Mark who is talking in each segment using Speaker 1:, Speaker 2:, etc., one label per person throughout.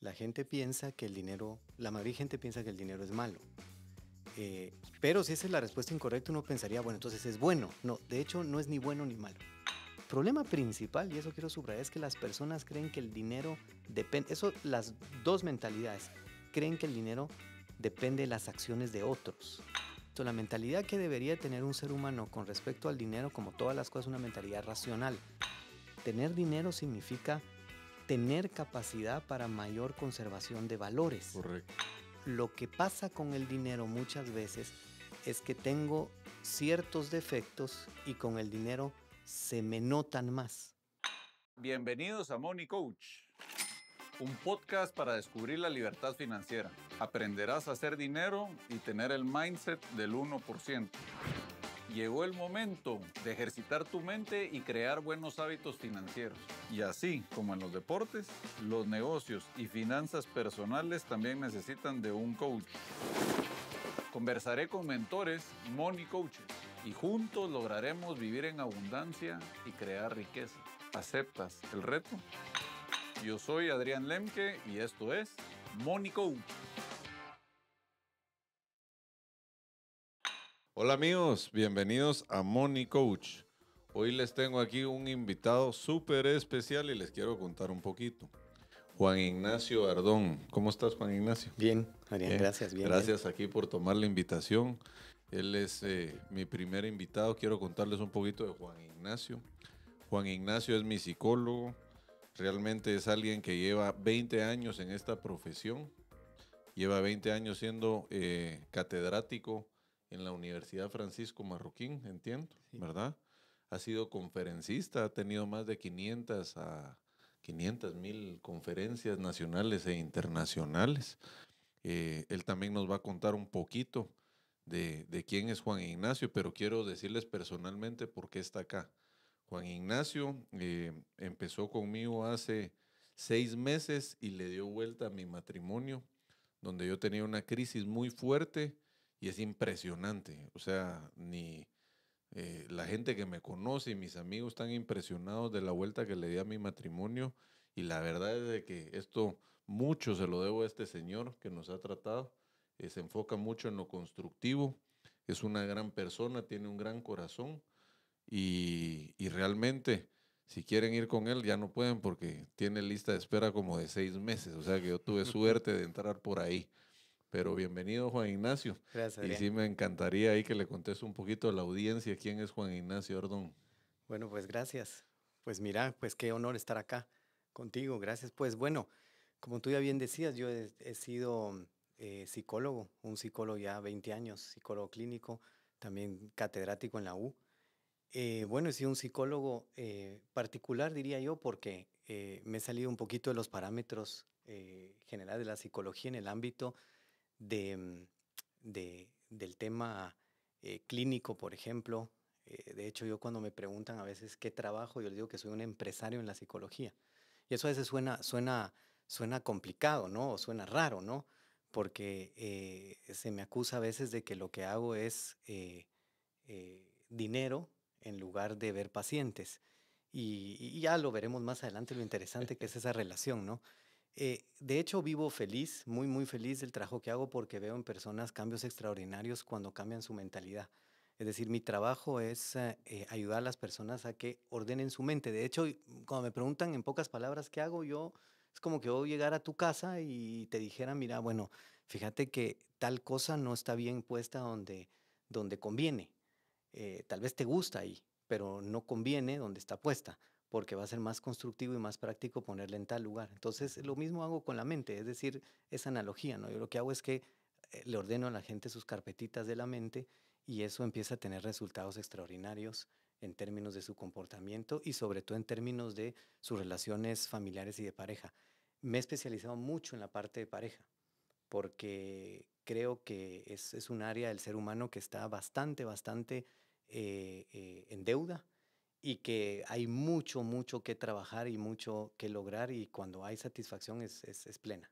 Speaker 1: la gente piensa que el dinero, la mayoría de gente piensa que el dinero es malo. Eh, pero si esa es la respuesta incorrecta, uno pensaría, bueno, entonces es bueno. No, de hecho no es ni bueno ni malo. El Problema principal, y eso quiero subrayar, es que las personas creen que el dinero depende, eso las dos mentalidades, creen que el dinero depende de las acciones de otros. Entonces, la mentalidad que debería tener un ser humano con respecto al dinero, como todas las cosas, es una mentalidad racional. Tener dinero significa tener capacidad para mayor conservación de valores. Correcto. Lo que pasa con el dinero muchas veces es que tengo ciertos defectos y con el dinero se me notan más.
Speaker 2: Bienvenidos a Money Coach, un podcast para descubrir la libertad financiera. Aprenderás a hacer dinero y tener el mindset del 1%. Llegó el momento de ejercitar tu mente y crear buenos hábitos financieros. Y así como en los deportes, los negocios y finanzas personales también necesitan de un coach. Conversaré con mentores, money coaches, y juntos lograremos vivir en abundancia y crear riqueza. ¿Aceptas el reto? Yo soy Adrián Lemke y esto es Money Coach. Hola amigos, bienvenidos a Money Coach. Hoy les tengo aquí un invitado súper especial y les quiero contar un poquito.
Speaker 3: Juan Ignacio Ardón. ¿Cómo estás, Juan Ignacio? Bien, María, gracias. gracias
Speaker 2: aquí por tomar la
Speaker 3: invitación. Él es eh, mi primer invitado. Quiero contarles un poquito de Juan Ignacio. Juan Ignacio es mi psicólogo. Realmente es alguien que lleva 20 años en esta profesión. Lleva 20 años siendo eh, catedrático en la Universidad Francisco Marroquín, entiendo, ¿verdad? Ha sido conferencista, ha tenido más de 500 a 500 mil conferencias nacionales e internacionales. Eh, él también nos va a contar un poquito de, quién es Juan Ignacio, pero quiero decirles personalmente por qué está acá. Juan Ignacio eh, empezó conmigo hace seis meses y le dio vuelta a mi matrimonio, donde yo tenía una crisis muy fuerte y es impresionante. O sea, ni eh, la gente que me conoce y mis amigos están impresionados de la vuelta que le di a mi matrimonio. Y la verdad es de que esto mucho se lo debo a este señor que nos ha tratado. Eh, se enfoca mucho en lo constructivo. Es una gran persona, tiene un gran corazón. Y, y realmente, si quieren ir con él, ya no pueden porque tiene lista de espera como de seis meses. O sea que yo tuve suerte de entrar por ahí. Pero bienvenido, Juan Ignacio. Gracias. Y sí, me encantaría ahí que le conteste un poquito a la audiencia quién es Juan Ignacio Ordón.
Speaker 1: Bueno, pues gracias. Pues mira, pues qué honor estar acá contigo. Gracias. Pues bueno, como tú ya bien decías, yo he, sido eh, psicólogo, un psicólogo ya 20 años, psicólogo clínico, también catedrático en la U. Eh, bueno, he sido un psicólogo eh, particular, diría yo, porque me he salido un poquito de los parámetros generales de la psicología en el ámbito Mm, de, del tema eh, clínico, por ejemplo. Eh, de hecho, yo cuando me preguntan a veces qué trabajo, yo les digo que soy un empresario en la psicología. Y eso a veces suena, suena, suena complicado, ¿no? O suena raro, ¿no? Porque eh, se me acusa a veces de que lo que hago es dinero en lugar de ver pacientes. y, ya lo veremos más adelante lo interesante que es esa relación, ¿no? Eh, de hecho, vivo feliz, muy, muy feliz del trabajo que hago porque veo en personas cambios extraordinarios cuando cambian su mentalidad. Es decir, mi trabajo es eh, eh, ayudar a las personas a que ordenen su mente. De hecho, mm, cuando me preguntan en pocas palabras qué hago, yo es como que voy a llegar a tu casa y te dijera, mira, bueno, fíjate que tal cosa no está bien puesta donde, donde conviene. tal vez te gusta ahí, pero no conviene donde está puesta porque va a ser más constructivo y más práctico ponerla en tal lugar. Entonces, lo mismo hago con la mente, es decir, esa analogía, ¿no? Yo lo que hago es que eh, le ordeno a la gente sus carpetitas de la mente y eso empieza a tener resultados extraordinarios en términos de su comportamiento y sobre todo en términos de sus relaciones familiares y de pareja. Me he especializado mucho en la parte de pareja porque creo que es, un área del ser humano que está bastante, bastante eh, eh, en deuda y que hay mucho, mucho que trabajar y mucho que lograr y cuando hay satisfacción es, plena.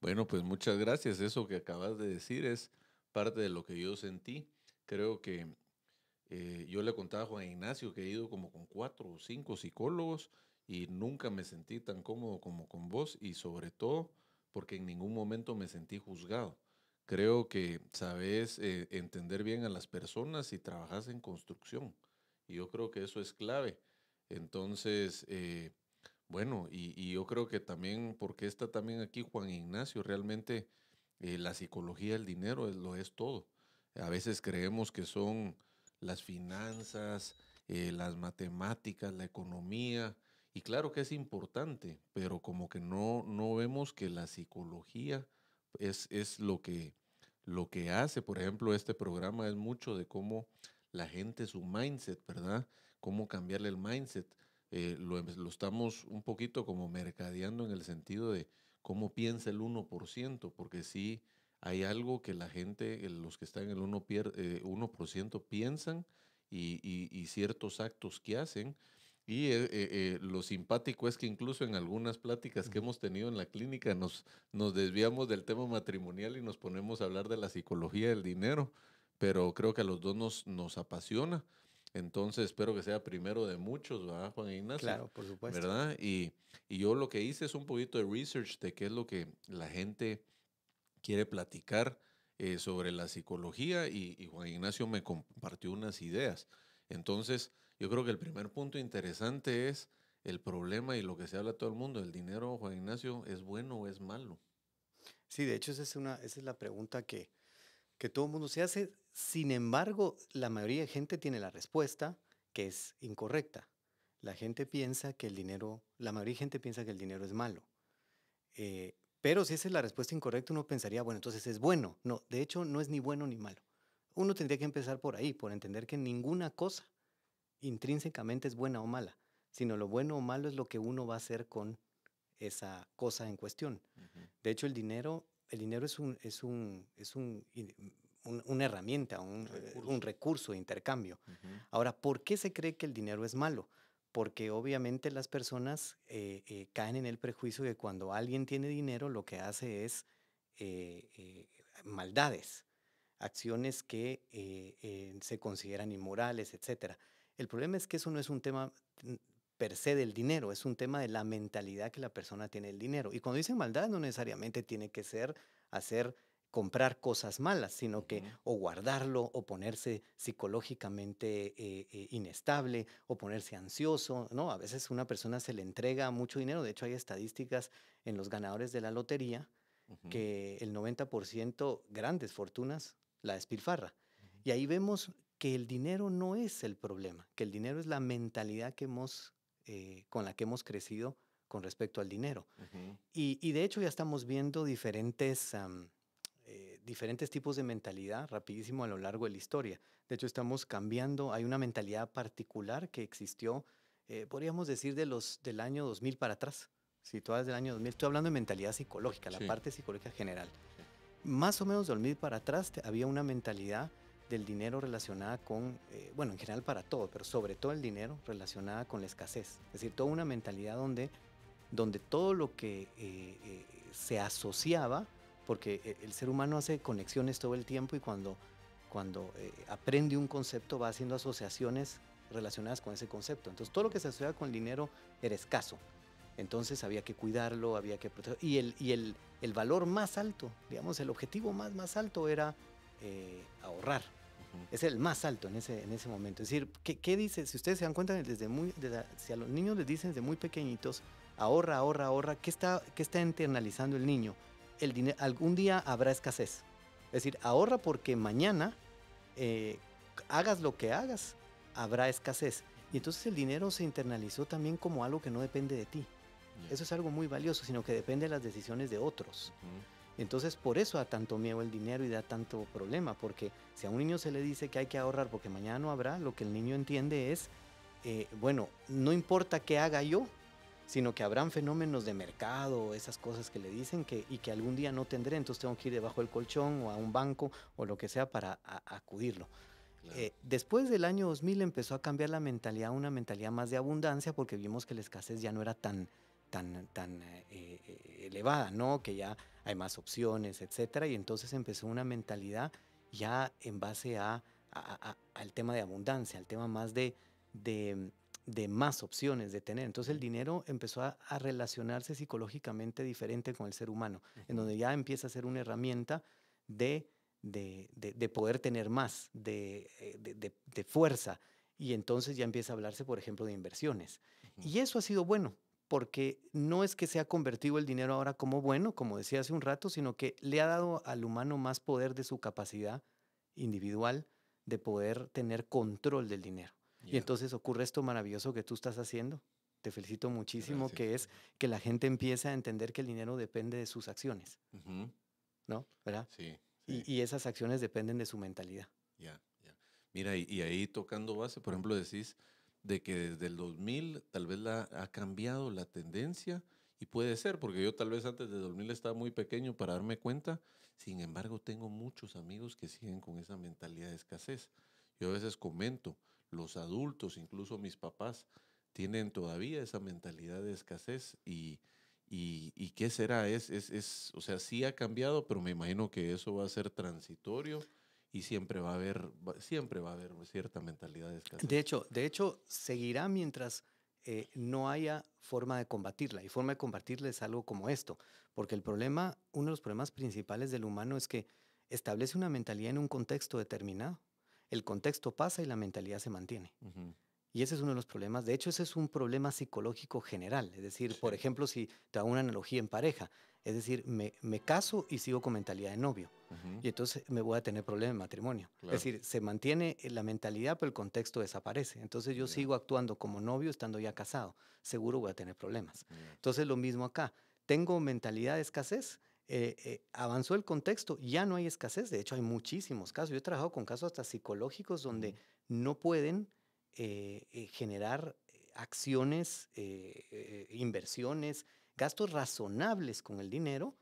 Speaker 3: Bueno, pues muchas gracias. Eso que acabas de decir es parte de lo que yo sentí. Creo que eh, yo le contaba a Juan Ignacio que he ido como con cuatro o cinco psicólogos y nunca me sentí tan cómodo como con vos y sobre todo porque en ningún momento me sentí juzgado. Creo que sabes eh, entender bien a las personas y trabajas en construcción. Y yo creo que eso es clave. Entonces, eh, bueno, y, yo creo que también, porque está también aquí Juan Ignacio, realmente eh, la psicología del dinero lo es todo. A veces creemos que son las finanzas, eh, las matemáticas, la economía, y claro que es importante, pero como que no, no vemos que la psicología es, es lo, que, lo que hace, por ejemplo, este programa es mucho de cómo la gente su mindset, ¿verdad? Cómo cambiarle el mindset. Eh, em, lo, estamos un poquito como mercadeando en el sentido de cómo piensa el 1%, porque sí hay algo que la gente, los que están en el 1%, eh, piensan y, ciertos actos que hacen. Y eh, lo simpático es que incluso en algunas pláticas que hemos tenido en la clínica nos, nos desviamos del tema matrimonial y nos ponemos a hablar de la psicología del dinero pero creo que a los dos nos, nos apasiona. Entonces espero que sea primero de muchos, ¿verdad, Juan Ignacio? Claro, por supuesto. ¿Verdad? Y, y yo lo que hice es un poquito de research de qué es lo que la gente quiere platicar eh, sobre la psicología y, y, Juan Ignacio me compartió unas ideas. Entonces, yo creo que el primer punto interesante es el problema y lo que se habla todo el mundo, el dinero, Juan Ignacio, ¿es bueno
Speaker 1: o es malo? Sí, de hecho esa es, una, esa es la pregunta que, que todo el mundo se hace sin embargo, la mayoría de gente tiene la respuesta que es incorrecta. La gente piensa que el dinero, la mayoría de gente piensa que el dinero es malo. Eh, pero si esa es la respuesta incorrecta, uno pensaría, bueno, entonces es bueno. No, de hecho no es ni bueno ni malo. Uno tendría que empezar por ahí, por entender que ninguna cosa intrínsecamente es buena o mala, sino lo bueno o malo es lo que uno va a hacer con esa cosa en cuestión. De hecho, el dinero, el dinero es un, es un, es un una herramienta, un recurso. de intercambio. Ahora, ¿por qué se cree que el dinero es malo? Porque obviamente las personas eh, eh, caen en el prejuicio de que cuando alguien tiene dinero lo que hace es eh, maldades, acciones que se consideran inmorales, etc. El problema es que eso no es un tema per se del dinero, es un tema de la mentalidad que la persona tiene del dinero. Y cuando dicen maldad no necesariamente tiene que ser hacer comprar cosas malas, sino que o guardarlo o ponerse psicológicamente eh, eh, inestable o ponerse ansioso, ¿no? A veces una persona se le entrega mucho dinero, de hecho hay estadísticas en los ganadores de la lotería que el 90% grandes fortunas la despilfarra. Y ahí vemos que el dinero no es el problema, que el dinero es la mentalidad que hemos, eh, con la que hemos crecido con respecto al dinero. Y, de hecho ya estamos viendo diferentes diferentes tipos de mentalidad rapidísimo a lo largo de la historia. De hecho, estamos cambiando, hay una mentalidad particular que existió, eh, podríamos decir, de los, del año 2000 para atrás. Si tú hablas del año 2000, estoy hablando de mentalidad psicológica, la parte psicológica general. Más o menos del 2000 para atrás había una mentalidad del dinero relacionada con, eh, bueno, en general para todo, pero sobre todo el dinero relacionada con la escasez. Es decir, toda una mentalidad donde, donde todo lo que eh, se asociaba porque eh, el ser humano hace conexiones todo el tiempo y cuando, eh, aprende un concepto va haciendo asociaciones relacionadas con ese concepto. Entonces todo lo que se asocia con dinero era escaso. Entonces había que cuidarlo, había que Y el, valor más alto, digamos, el objetivo más, más alto era eh, ahorrar. Es el más alto en ese, momento. Es decir, ¿qué, dice? Si ustedes se dan cuenta, desde muy, si a los niños les dicen desde muy pequeñitos, ahorra, ahorra, ahorra, ¿qué qué está internalizando el niño? el dinero, algún día habrá escasez. Es decir, ahorra porque mañana, eh, hagas lo que hagas, habrá escasez. Y entonces el dinero se internalizó también como algo que no depende de ti. Eso es algo muy valioso, sino que depende de las decisiones de otros. Entonces por eso da tanto miedo el dinero y da tanto problema, porque si a un niño se le dice que hay que ahorrar porque mañana no habrá, lo que el niño entiende es, eh, bueno, no importa qué haga yo, sino que habrán fenómenos de mercado, esas cosas que le dicen que, y que algún día no tendré, entonces tengo que ir debajo del colchón o a un banco o lo que sea para acudirlo. Eh, después del año 2000 empezó a cambiar la mentalidad, una mentalidad más de abundancia, porque vimos que la escasez ya no era tan, tan, tan eh, eh, elevada, ¿no? Que ya hay más opciones, etc. y entonces empezó una mentalidad ya en base al tema de abundancia, al tema más de, de más opciones de tener. Entonces el dinero empezó a, relacionarse psicológicamente diferente con el ser humano, en donde ya empieza a ser una herramienta de, de, poder tener más, eh, de, fuerza. Y entonces ya empieza a hablarse, por ejemplo, de inversiones. Y eso ha sido bueno, porque no es que se ha convertido el dinero ahora como bueno, como decía hace un rato, sino que le ha dado al humano más poder de su capacidad individual de poder tener control del dinero. Y entonces ocurre esto maravilloso que tú estás haciendo. Te felicito muchísimo, que es que la gente empieza a entender que el dinero depende de sus acciones. ¿No? ¿Verdad? Sí. Y, esas acciones dependen de su mentalidad.
Speaker 3: Ya, ya. Mira, y, ahí tocando base, por ejemplo, decís de que desde el 2000 tal vez la, ha cambiado la tendencia y puede ser, porque yo tal vez antes de 2000 estaba muy pequeño para darme cuenta, sin embargo tengo muchos amigos que siguen con esa mentalidad de escasez. Yo a veces comento, los adultos, incluso mis papás, tienen todavía esa mentalidad de escasez y, y, qué será, es, es, es, o sea, sí ha cambiado, pero me imagino que eso va a ser transitorio y siempre va a haber, siempre va a haber cierta mentalidad de escasez. De
Speaker 1: hecho, de hecho seguirá mientras eh, no haya forma de combatirla. Y forma de combatirla es algo como esto, porque el problema, uno de los problemas principales del humano es que establece una mentalidad en un contexto determinado el contexto pasa y la mentalidad se mantiene. Y ese es uno de los problemas. De hecho, ese es un problema psicológico general. Es decir, por ejemplo, si te hago una analogía en pareja, es decir, me, caso y sigo con mentalidad de novio. Y entonces me voy a tener problemas en matrimonio. Es decir, se mantiene eh, la mentalidad, pero el contexto desaparece. Entonces yo sigo actuando como novio estando ya casado. Seguro voy a tener problemas. Entonces lo mismo acá. Tengo mentalidad de escasez, eh, eh, avanzó el contexto, ya no hay escasez, de hecho hay muchísimos casos, yo he trabajado con casos hasta psicológicos donde no pueden eh, generar acciones, inversiones, gastos razonables con el dinero.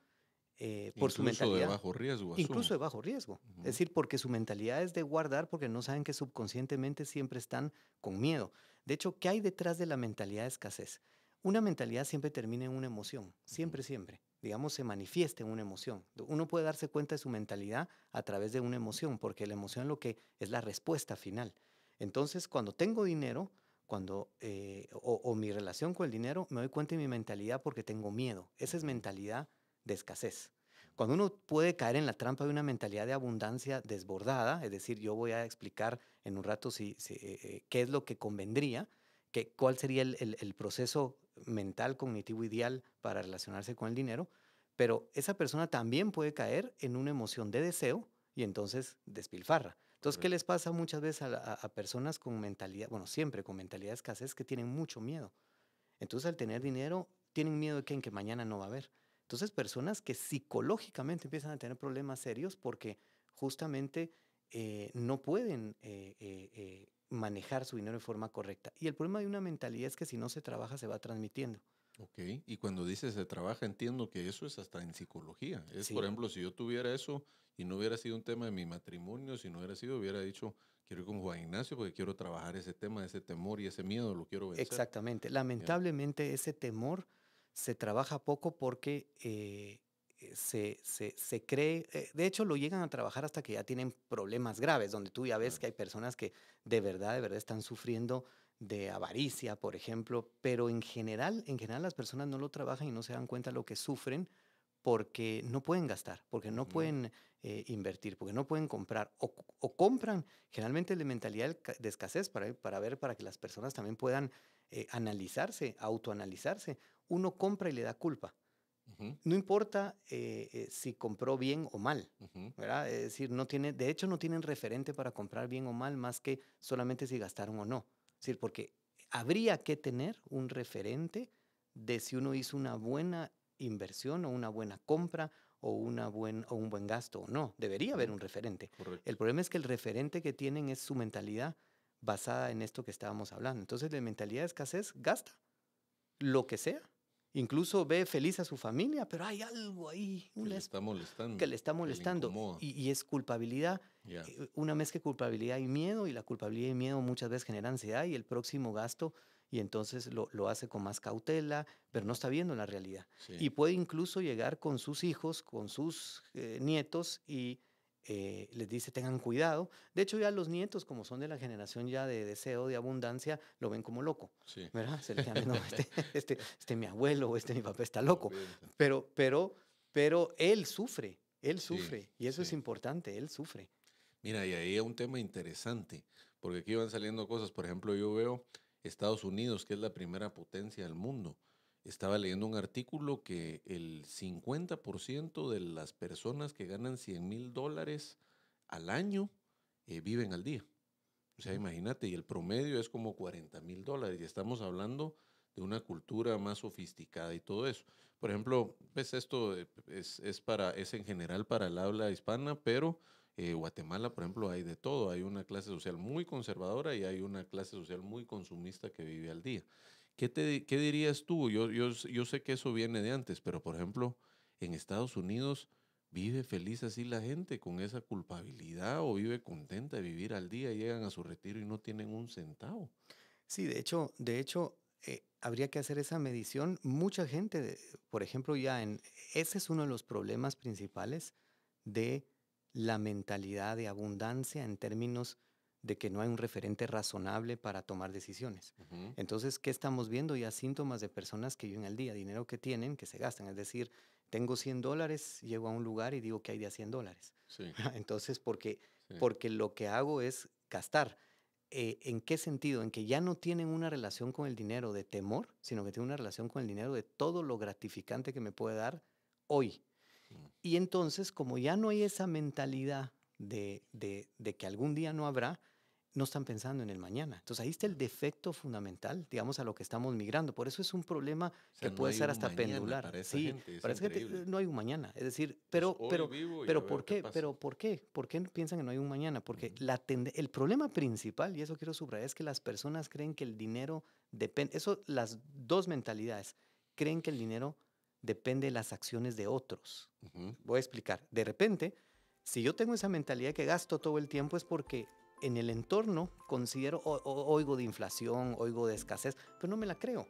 Speaker 1: por su mentalidad. de bajo riesgo. Incluso de bajo riesgo. Es decir, porque su mentalidad es de guardar porque no saben que subconscientemente siempre están con miedo. De hecho, ¿qué hay detrás de la mentalidad de escasez? Una mentalidad siempre termina en una emoción, siempre, siempre digamos, se manifieste en una emoción. Uno puede darse cuenta de su mentalidad a través de una emoción, porque la emoción lo que es la respuesta final. Entonces, cuando tengo dinero, cuando eh, o, mi relación con el dinero, me doy cuenta de mi mentalidad porque tengo miedo. Esa es mentalidad de escasez. Cuando uno puede caer en la trampa de una mentalidad de abundancia desbordada, es decir, yo voy a explicar en un rato si, eh, eh, qué es lo que convendría, que, cuál sería el, el proceso mental, cognitivo ideal para relacionarse con el dinero, pero esa persona también puede caer en una emoción de deseo y entonces despilfarra. Entonces, ¿qué les pasa muchas veces a, personas con mentalidad, bueno, siempre con mentalidad de escasez, que tienen mucho miedo? Entonces, al tener dinero, tienen miedo de que, en que mañana no va a haber. Entonces, personas que psicológicamente empiezan a tener problemas serios porque justamente eh, no pueden eh, eh, manejar su dinero de forma correcta. Y el problema de una mentalidad es que si no se trabaja, se va transmitiendo.
Speaker 3: Ok, y cuando dices se trabaja, entiendo que eso es hasta en psicología. Es, por ejemplo, si yo tuviera eso y no hubiera sido un tema de mi matrimonio, si no hubiera sido, hubiera dicho, quiero ir con Juan Ignacio porque quiero trabajar ese tema, ese temor y ese miedo, lo quiero vencer. Exactamente.
Speaker 1: Lamentablemente, ese temor se trabaja poco porque eh, eh, se, cree, eh, de hecho lo llegan a trabajar hasta que ya tienen problemas graves, donde tú ya ves que hay personas que de verdad, de verdad están sufriendo de avaricia, por ejemplo, pero en general, en general las personas no lo trabajan y no se dan cuenta de lo que sufren porque no pueden gastar, porque no pueden eh, invertir, porque no pueden comprar o, compran generalmente la mentalidad de escasez para, ver, para que las personas también puedan analizarse, autoanalizarse. Uno compra y le da culpa. No importa eh, eh, si compró bien o mal, ¿verdad? Es decir, no tiene, de hecho no tienen referente para comprar bien o mal más que solamente si gastaron o no. Es decir, porque habría que tener un referente de si uno hizo una buena inversión o una buena compra o, una buen, o un buen gasto o no. Debería haber un referente. El problema es que el referente que tienen es su mentalidad basada en esto que estábamos hablando. Entonces, de mentalidad de escasez gasta lo que sea Incluso ve feliz a su familia, pero hay algo ahí que, le, está molestando, que le está molestando. y, es culpabilidad. Eh, una mezcla de culpabilidad y miedo, y la culpabilidad y miedo muchas veces generan ansiedad y el próximo gasto, y entonces lo, hace con más cautela, pero no está viendo la realidad. Y puede incluso llegar con sus hijos, con sus eh, nietos y eh, les dice tengan cuidado. De hecho, ya los nietos, como son de la generación ya de deseo, de abundancia, lo ven como loco. Este, este, este, mi abuelo, este mi papá está loco. Pero, pero, pero él sufre, él sufre, y eso es importante, él sufre.
Speaker 3: Mira, y ahí hay un tema interesante, porque aquí van saliendo cosas. Por ejemplo, yo veo Estados Unidos, que es la primera potencia del mundo estaba leyendo un artículo que el 50% de las personas que ganan 100 mil dólares al año eh, viven al día. O sea, imagínate, y el promedio es como 40 mil dólares y estamos hablando de una cultura más sofisticada y todo eso. Por ejemplo, pues esto eh, es, para, es en general para el habla hispana, pero eh, Guatemala, por ejemplo, hay de todo. Hay una clase social muy conservadora y hay una clase social muy consumista que vive al día. ¿Qué, dirías tú? Yo, sé que eso viene de antes, pero por ejemplo, en Estados Unidos vive feliz así la gente con esa culpabilidad o vive contenta de vivir al día, llegan a su retiro y no tienen
Speaker 1: un centavo. Sí, de hecho, de hecho eh, habría que hacer esa medición. Mucha gente, por ejemplo, ya en ese es uno de los problemas principales de la mentalidad de abundancia en términos de que no hay un referente razonable para tomar decisiones. Entonces, ¿qué estamos viendo? Ya síntomas de personas que viven el día, dinero que tienen, que se gastan. Es decir, tengo 100 dólares, llego a un lugar y digo que hay de 100 dólares. Entonces, porque, porque lo que hago es gastar. Eh, ¿En qué sentido? En que ya no tienen una relación con el dinero de temor, sino que tienen una relación con el dinero de todo lo gratificante que me puede dar hoy. Mm. Y entonces, como ya no hay esa mentalidad de, que algún día no habrá, no están pensando en el mañana. Entonces ahí está el defecto fundamental, digamos, a lo que estamos migrando. Por eso es un problema que puede ser hasta pendular. sí, parece que no hay un mañana. Es decir, pues pero, pero, pero ¿por qué? pero ¿por qué? ¿Por qué piensan que no hay un mañana? Porque la el problema principal, y eso quiero subrayar, es que las personas creen que el dinero depende. Eso, las dos mentalidades creen que el dinero depende de las acciones de otros. Voy a explicar. De repente, si yo tengo esa mentalidad que gasto todo el tiempo es porque en el entorno considero, oigo de inflación, oigo de escasez, pero no me la creo.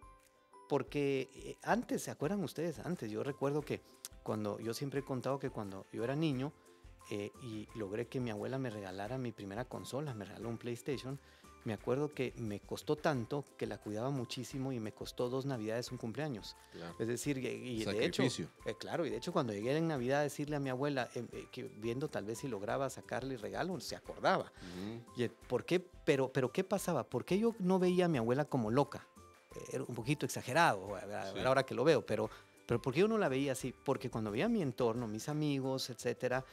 Speaker 1: Porque eh, antes, ¿se acuerdan ustedes? Antes, yo recuerdo que cuando, yo siempre he contado que cuando yo era niño eh, y logré que mi abuela me regalara mi primera consola, me regaló un PlayStation, me acuerdo que me costó tanto que la cuidaba muchísimo y me costó dos navidades un cumpleaños. Es decir, y, de hecho, eh, claro, y de hecho cuando llegué en Navidad a decirle a mi abuela, em, eh, que viendo tal vez si lograba sacarle regalo, se acordaba. y, eh, ¿Por qué? Pero, pero ¿qué pasaba? ¿Por qué yo no veía a mi abuela como loca? Era un poquito exagerado a, ahora que lo veo, pero, pero ¿por qué yo no la veía así? Porque cuando veía mi entorno, mis amigos, etcétera,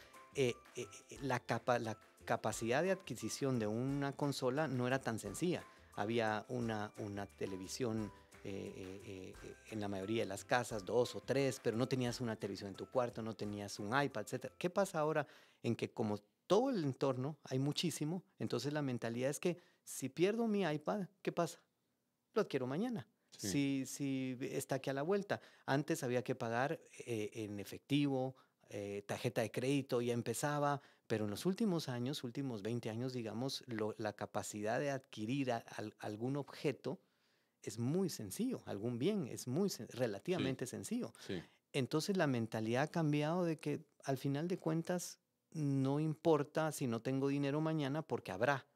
Speaker 1: la, capa, la capacidad de adquisición de una consola no era tan sencilla. Había una, una televisión eh, eh, eh, en la mayoría de las casas, dos o tres, pero no tenías una televisión en tu cuarto, no tenías un iPad, etc. ¿Qué pasa ahora en que como todo el entorno hay muchísimo, entonces la mentalidad es que si pierdo mi iPad, ¿qué pasa? Lo adquiero mañana. Si, si está aquí a la vuelta. Antes había que pagar en efectivo, tarjeta de crédito ya empezaba, pero en los últimos años, últimos 20 años, digamos, la capacidad de adquirir algún objeto es muy sencillo, algún bien es muy relativamente sencillo. Entonces la mentalidad ha cambiado de que al final de cuentas no importa si no tengo dinero mañana porque habrá.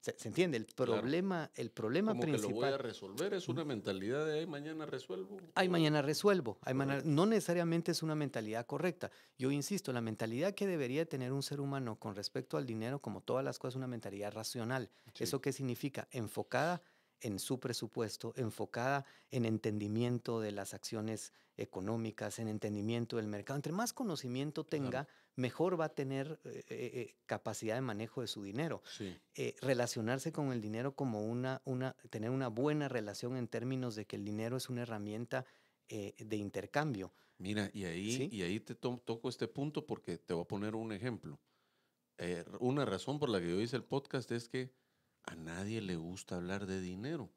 Speaker 1: ¿Se, entiende? El problema, el problema Que lo voy a resolver,
Speaker 3: es una mentalidad de ahí mañana resuelvo.
Speaker 1: ay mañana resuelvo. ay mañana, no necesariamente es una mentalidad correcta. Yo insisto, la mentalidad que debería tener un ser humano con respecto al dinero, como todas las cosas, es una mentalidad racional. ¿Eso qué significa? Enfocada en su presupuesto, enfocada en entendimiento de las acciones económicas, en entendimiento del mercado. Entre más conocimiento tenga, mejor va a tener eh, eh, eh, capacidad de manejo de su dinero. relacionarse con el dinero como una, una, tener una buena relación en términos de que el dinero es una herramienta de intercambio. Mira,
Speaker 3: y ahí, y ahí te toco este punto porque te voy a poner un ejemplo. una razón por la que yo hice el podcast es que a nadie le gusta hablar de dinero.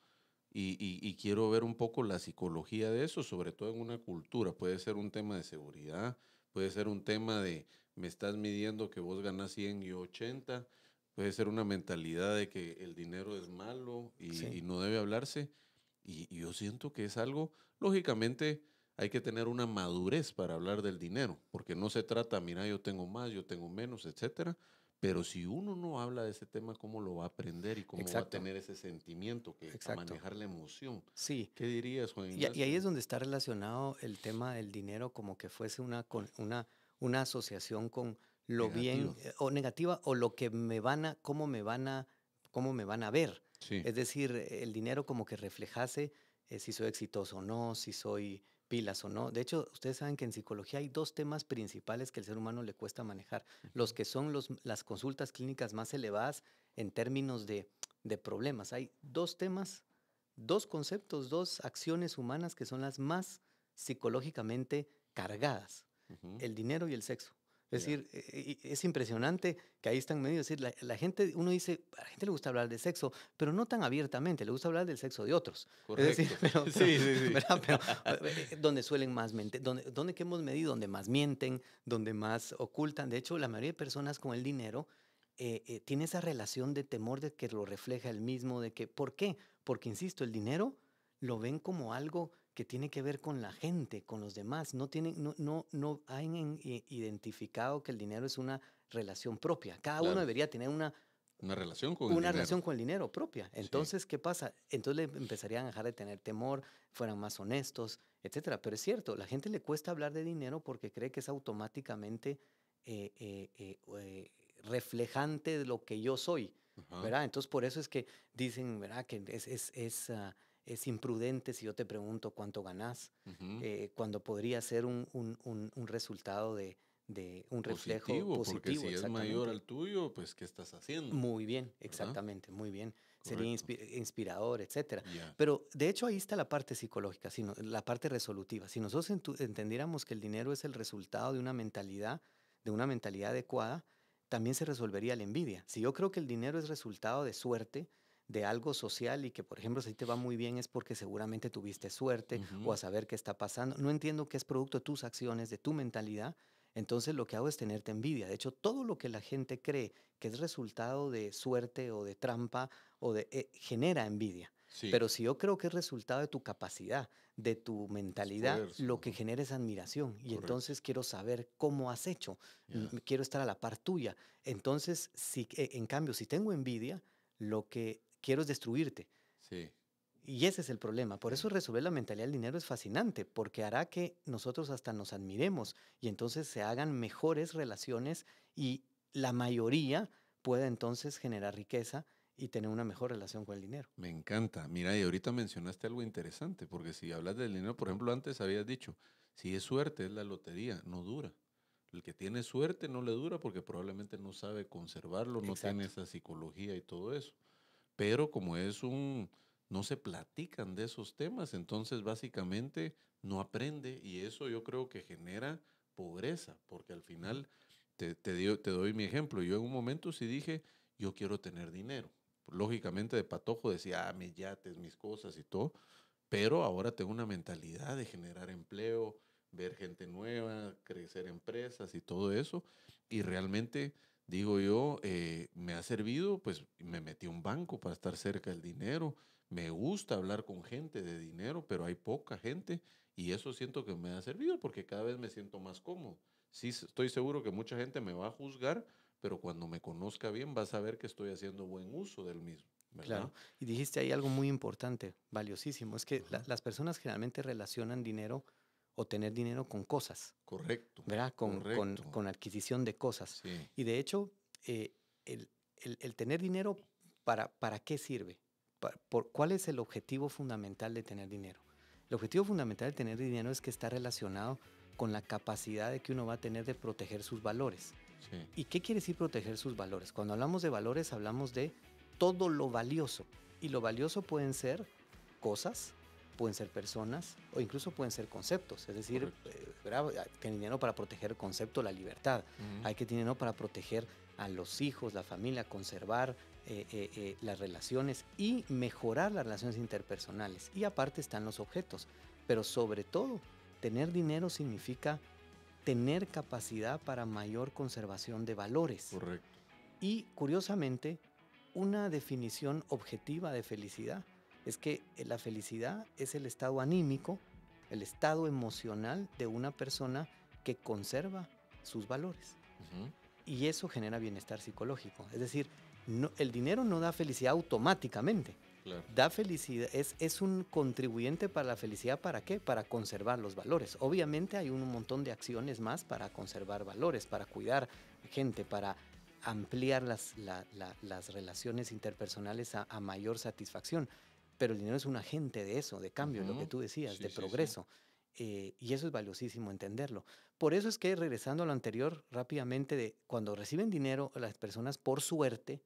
Speaker 3: y, y quiero ver un poco la psicología de eso, sobre todo en una cultura. Puede ser un tema de seguridad, puede ser un tema de, me estás midiendo que vos ganas 100 y 80, puede ser una mentalidad de que el dinero es malo y, no debe hablarse. Y, yo siento que es algo, lógicamente, hay que tener una madurez para hablar del dinero, porque no se trata, mira, yo tengo más, yo tengo menos, etcétera. Pero si uno no habla de ese tema, ¿cómo lo va a aprender y cómo va a tener ese sentimiento, que manejar la emoción? Sí. ¿Qué dirías, Juan? Y, ahí
Speaker 1: es donde está relacionado el tema del dinero como que fuese una, una asociación con lo bien eh, o negativa o lo que me van a, cómo me van a, cómo me van a ver. Es decir, el dinero como que reflejase eh, si soy exitoso o no, si soy pilas o no. De hecho, ustedes saben que en psicología hay dos temas principales que al ser humano le cuesta manejar. Los que son las consultas clínicas más elevadas en términos de, de problemas. Hay dos temas, dos conceptos, dos acciones humanas que son las más psicológicamente cargadas el dinero y el sexo. Es decir, eh, eh, es impresionante que ahí están medidos, decir, la, gente, uno dice, a la gente le gusta hablar de sexo, pero no tan abiertamente, le gusta hablar del sexo de otros. Es decir, sí, sí, sí. Eh, donde suelen más mentir, donde, que hemos medido, donde más mienten, donde más ocultan. De hecho, la mayoría de personas con el dinero tiene esa relación de temor de que lo refleja el mismo, de que, ¿por qué? Porque, insisto, el dinero lo ven como algo que tiene que ver con la gente, con los demás. No, tienen, no, no, han identificado que el dinero es una relación propia. Cada uno debería tener una,
Speaker 3: una relación con el
Speaker 1: dinero. propia. Entonces, ¿qué pasa? Entonces le empezarían a dejar de tener temor, fueran más honestos, etcétera. Pero es cierto, la gente le cuesta hablar de dinero porque cree que es automáticamente eh, eh, eh, reflejante de lo que yo soy. ¿verdad? Entonces, por eso es que dicen, ¿verdad? Que es, es, es ah, es imprudente si yo te pregunto cuánto ganas, eh, cuando podría ser un, resultado de, un reflejo positivo. porque si es mayor al
Speaker 3: tuyo, pues ¿qué estás haciendo?
Speaker 1: Muy bien, exactamente, muy bien. Sería inspirador, etcétera. Pero de hecho ahí está la parte psicológica, sino, la parte resolutiva. Si nosotros entendiéramos que el dinero es el resultado de una mentalidad, de una mentalidad adecuada, también se resolvería la envidia. Si yo creo que el dinero es resultado de suerte, de algo social y que, por ejemplo, si te va muy bien es porque seguramente tuviste suerte o a saber qué está pasando. No entiendo que es producto de tus acciones, de tu mentalidad. Entonces lo que hago es tenerte envidia. De hecho, todo lo que la gente cree que es resultado de suerte o de trampa o de eh, genera envidia. Pero si yo creo que es resultado de tu capacidad, de tu mentalidad, lo que genera es admiración. Y entonces quiero saber cómo has hecho. Quiero estar a la par tuya. Entonces, si, eh, en cambio, si tengo envidia, lo que quiero destruirte. Y ese es el problema. Por eso resolver la mentalidad del dinero es fascinante, porque hará que nosotros hasta nos admiremos y entonces se hagan mejores relaciones y la mayoría pueda entonces generar riqueza y tener una mejor relación con el dinero.
Speaker 3: Me encanta. Mira, y ahorita mencionaste algo interesante, porque si hablas del dinero, por ejemplo, antes habías dicho, si es suerte, es la lotería, no dura. El que tiene suerte no le dura porque probablemente no sabe conservarlo, no tiene esa psicología y todo eso pero como es un, no se platican de esos temas, entonces básicamente no aprende y eso yo creo que genera pobreza, porque al final, te, doy mi ejemplo, yo en un momento sí dije, yo quiero tener dinero. Lógicamente de patojo decía, ah, mis yates, mis cosas y todo, pero ahora tengo una mentalidad de generar empleo, ver gente nueva, crecer empresas y todo eso, y realmente digo yo, eh, me ha servido, pues me metí un banco para estar cerca del dinero, me gusta hablar con gente de dinero, pero hay poca gente y eso siento que me ha servido porque cada vez me siento más cómodo. Sí, estoy seguro que mucha gente me va a juzgar, pero cuando me conozca bien va a saber que estoy haciendo buen uso del mismo. Claro,
Speaker 1: y dijiste ahí algo muy importante, valiosísimo, es que las personas generalmente relacionan dinero o tener dinero con cosas. Correcto. ¿Verdad? Con, con, con adquisición de cosas. Sí. Y de hecho, eh, el, el, tener dinero, ¿para, para qué sirve? por, ¿Cuál es el objetivo fundamental de tener dinero? El objetivo fundamental de tener dinero es que está relacionado con la capacidad de que uno va a tener de proteger sus valores. Sí. ¿Y qué quiere decir proteger sus valores? Cuando hablamos de valores hablamos de todo lo valioso. Y lo valioso pueden ser cosas, pueden ser personas o incluso pueden ser conceptos. Es decir, Tener eh, dinero para proteger el concepto la libertad, hay que tener dinero para proteger a los hijos, la familia, conservar eh, eh, las relaciones y mejorar las relaciones interpersonales. Y aparte están los objetos, pero sobre todo, tener dinero significa tener capacidad para mayor conservación de valores. Correcto. Y curiosamente, una definición objetiva de felicidad es que eh, la felicidad es el estado anímico, el estado emocional de una persona que conserva sus valores. Y eso genera bienestar psicológico. Es decir, no, el dinero no da felicidad automáticamente. Da felicidad, es, es un contribuyente para la felicidad, ¿para qué? Para conservar los valores. Obviamente hay un montón de acciones más para conservar valores, para cuidar gente, para ampliar las, relaciones interpersonales a mayor satisfacción pero el dinero es un agente de eso, de cambio, lo que tú decías, de progreso. Eh, y eso es valiosísimo entenderlo. Por eso es que, regresando a lo anterior rápidamente, de cuando reciben dinero las personas por suerte,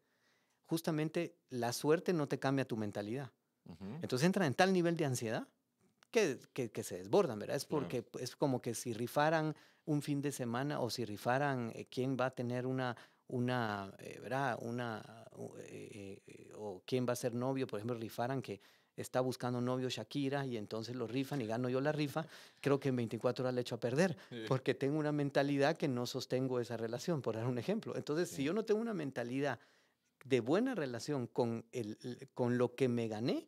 Speaker 1: justamente la suerte no te cambia tu mentalidad. Entonces entran en tal nivel de ansiedad que, se desbordan, ¿verdad? Es porque es como que si rifaran un fin de semana o si rifaran eh, quién va a tener una, una, eh, ¿verdad? Una, o quién va a ser novio, por ejemplo, rifaran que está buscando novio Shakira y entonces lo rifan y gano yo la rifa, creo que en 24 horas le echo a perder, porque tengo una mentalidad que no sostengo esa relación, por dar un ejemplo. Entonces, si yo no tengo una mentalidad de buena relación con, el, con lo que me gané,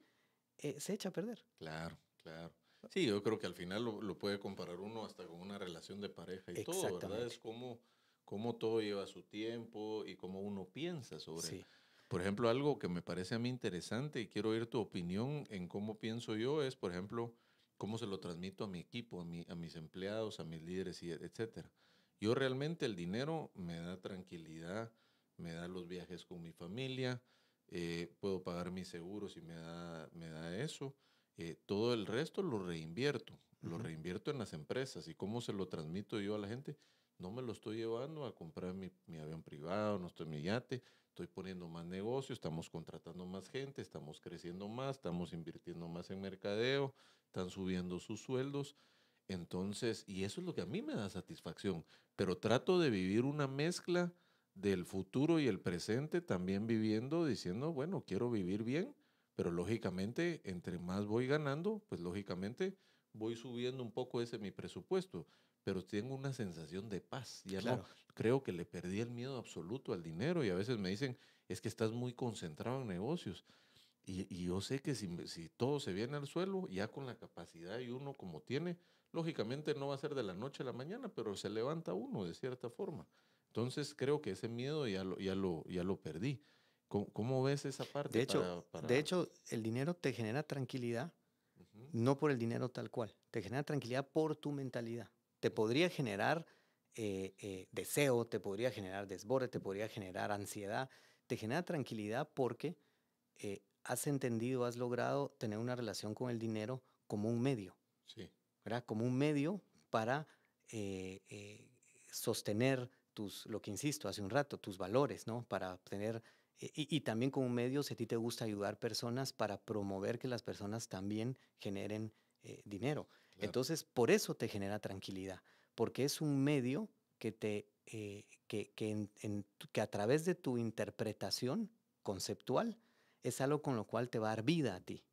Speaker 1: eh, se echa a perder.
Speaker 3: Claro, claro. Sí, yo creo que al final lo, puede comparar uno hasta con una relación de pareja y todo, ¿verdad? Es como, como todo lleva su tiempo y cómo uno piensa sobre... Sí por ejemplo, algo que me parece a mí interesante y quiero oír tu opinión en cómo pienso yo es, por ejemplo, cómo se lo transmito a mi equipo, a, mi, a mis empleados, a mis líderes, y etcétera. Yo realmente el dinero me da tranquilidad, me da los viajes con mi familia, eh, puedo pagar mis seguros y me da, me da eso. Eh, todo el resto lo reinvierto, lo reinvierto en las empresas. ¿Y cómo se lo transmito yo a la gente? No me lo estoy llevando a comprar mi, mi avión privado, no estoy en mi yate, estoy poniendo más negocio, estamos contratando más gente, estamos creciendo más, estamos invirtiendo más en mercadeo, están subiendo sus sueldos. Entonces, y eso es lo que a mí me da satisfacción, pero trato de vivir una mezcla del futuro y el presente, también viviendo, diciendo, bueno, quiero vivir bien, pero lógicamente, entre más voy ganando, pues lógicamente voy subiendo un poco ese mi presupuesto pero tengo una sensación de paz. Ya no creo que le perdí el miedo absoluto al dinero y a veces me dicen, es que estás muy concentrado en negocios. Y, yo sé que si, todo se viene al suelo, ya con la capacidad y uno como tiene, lógicamente no va a ser de la noche a la mañana, pero se levanta uno de cierta forma. Entonces creo que ese miedo ya lo, ya lo, ya lo perdí.
Speaker 1: ¿Cómo, ves esa parte? De hecho, de hecho, el dinero te genera tranquilidad, no por el dinero tal cual, te genera tranquilidad por tu mentalidad te podría generar eh, eh, deseo, te podría generar desborde, te podría generar ansiedad, te genera tranquilidad porque eh, has entendido, has logrado tener una relación con el dinero como un medio, ¿verdad? Como un medio para sostener tus, lo que insisto hace un rato, tus valores, ¿no? Para obtener y, también como un medio, si a ti te gusta ayudar personas para promover que las personas también generen dinero. Entonces, por eso te genera tranquilidad, porque es un medio que, te, eh, que, que, que a través de tu interpretación conceptual es algo con lo cual te va a dar vida a ti.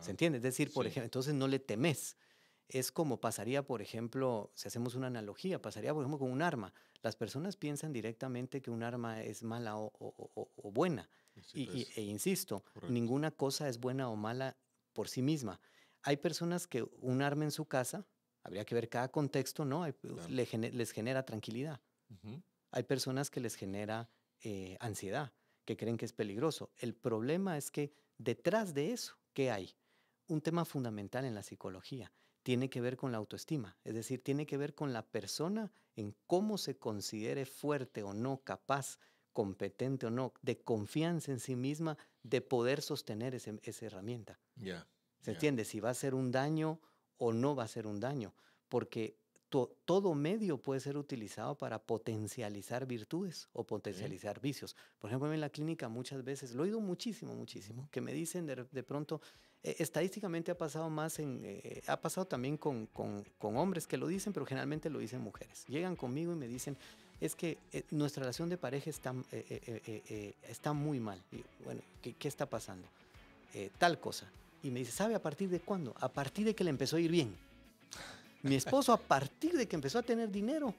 Speaker 1: ¿Se entiende? Es decir, por ejemplo, entonces no le temes. Es como pasaría, por ejemplo, si hacemos una analogía, pasaría, por ejemplo, con un arma. Las personas piensan directamente que un arma es mala o, buena. y, pues e insisto, ninguna cosa es buena o mala por sí misma hay personas que un arma en su casa, habría que ver cada contexto, ¿no? Uh, les genera tranquilidad. Hay personas que les genera eh, ansiedad, que creen que es peligroso. El problema es que detrás de eso, ¿qué hay? Un tema fundamental en la psicología tiene que ver con la autoestima, es decir, tiene que ver con la persona en cómo se considere fuerte o no, capaz, competente o no, de confianza en sí misma, de poder sostener esa herramienta. Ya. ¿Se entiende? Si va a ser un daño o no va a ser un daño, porque todo medio puede ser utilizado para potencializar virtudes o potencializar vicios. Por ejemplo, en la clínica muchas veces, lo he oído muchísimo, muchísimo, que me dicen de, pronto, eh, estadísticamente ha pasado más en, eh, ha pasado también con, hombres que lo dicen, pero generalmente lo dicen mujeres. Llegan conmigo y me dicen, es que eh, nuestra relación de pareja está, está muy mal. Y, bueno, qué está pasando? tal cosa y me dice, ¿sabe a partir de cuándo? A partir de que le empezó a ir bien. Mi esposo, a partir de que empezó a tener dinero,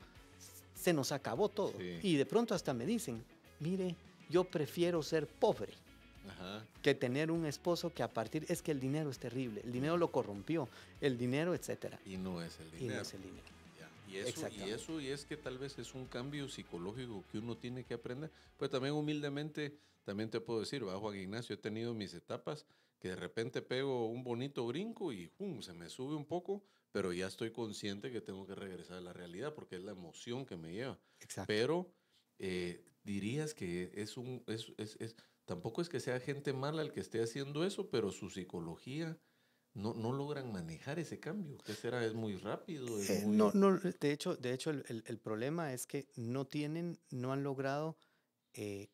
Speaker 1: se nos acabó todo. Y de pronto hasta me dicen, mire, yo prefiero ser pobre que tener un esposo que a partir es que el dinero es terrible, el dinero lo corrompió, el dinero, etcétera. Y no es el dinero. Y no es el dinero.
Speaker 3: Y, eso, y eso, y es que tal vez es un cambio psicológico que uno tiene que aprender. Pues también humildemente, también te puedo decir, bajo Juan Ignacio, he tenido mis etapas que de repente pego un bonito brinco y se me sube un poco, pero ya estoy consciente que tengo que regresar a la realidad porque es la emoción que me lleva. Pero eh, dirías que es un... Es, tampoco es que sea gente mala el que esté haciendo eso, pero su psicología... No, no, logran manejar ese cambio. que será? ¿Es muy rápido? Eh,
Speaker 1: de hecho, de hecho el, problema es que no tienen, no han logrado eh,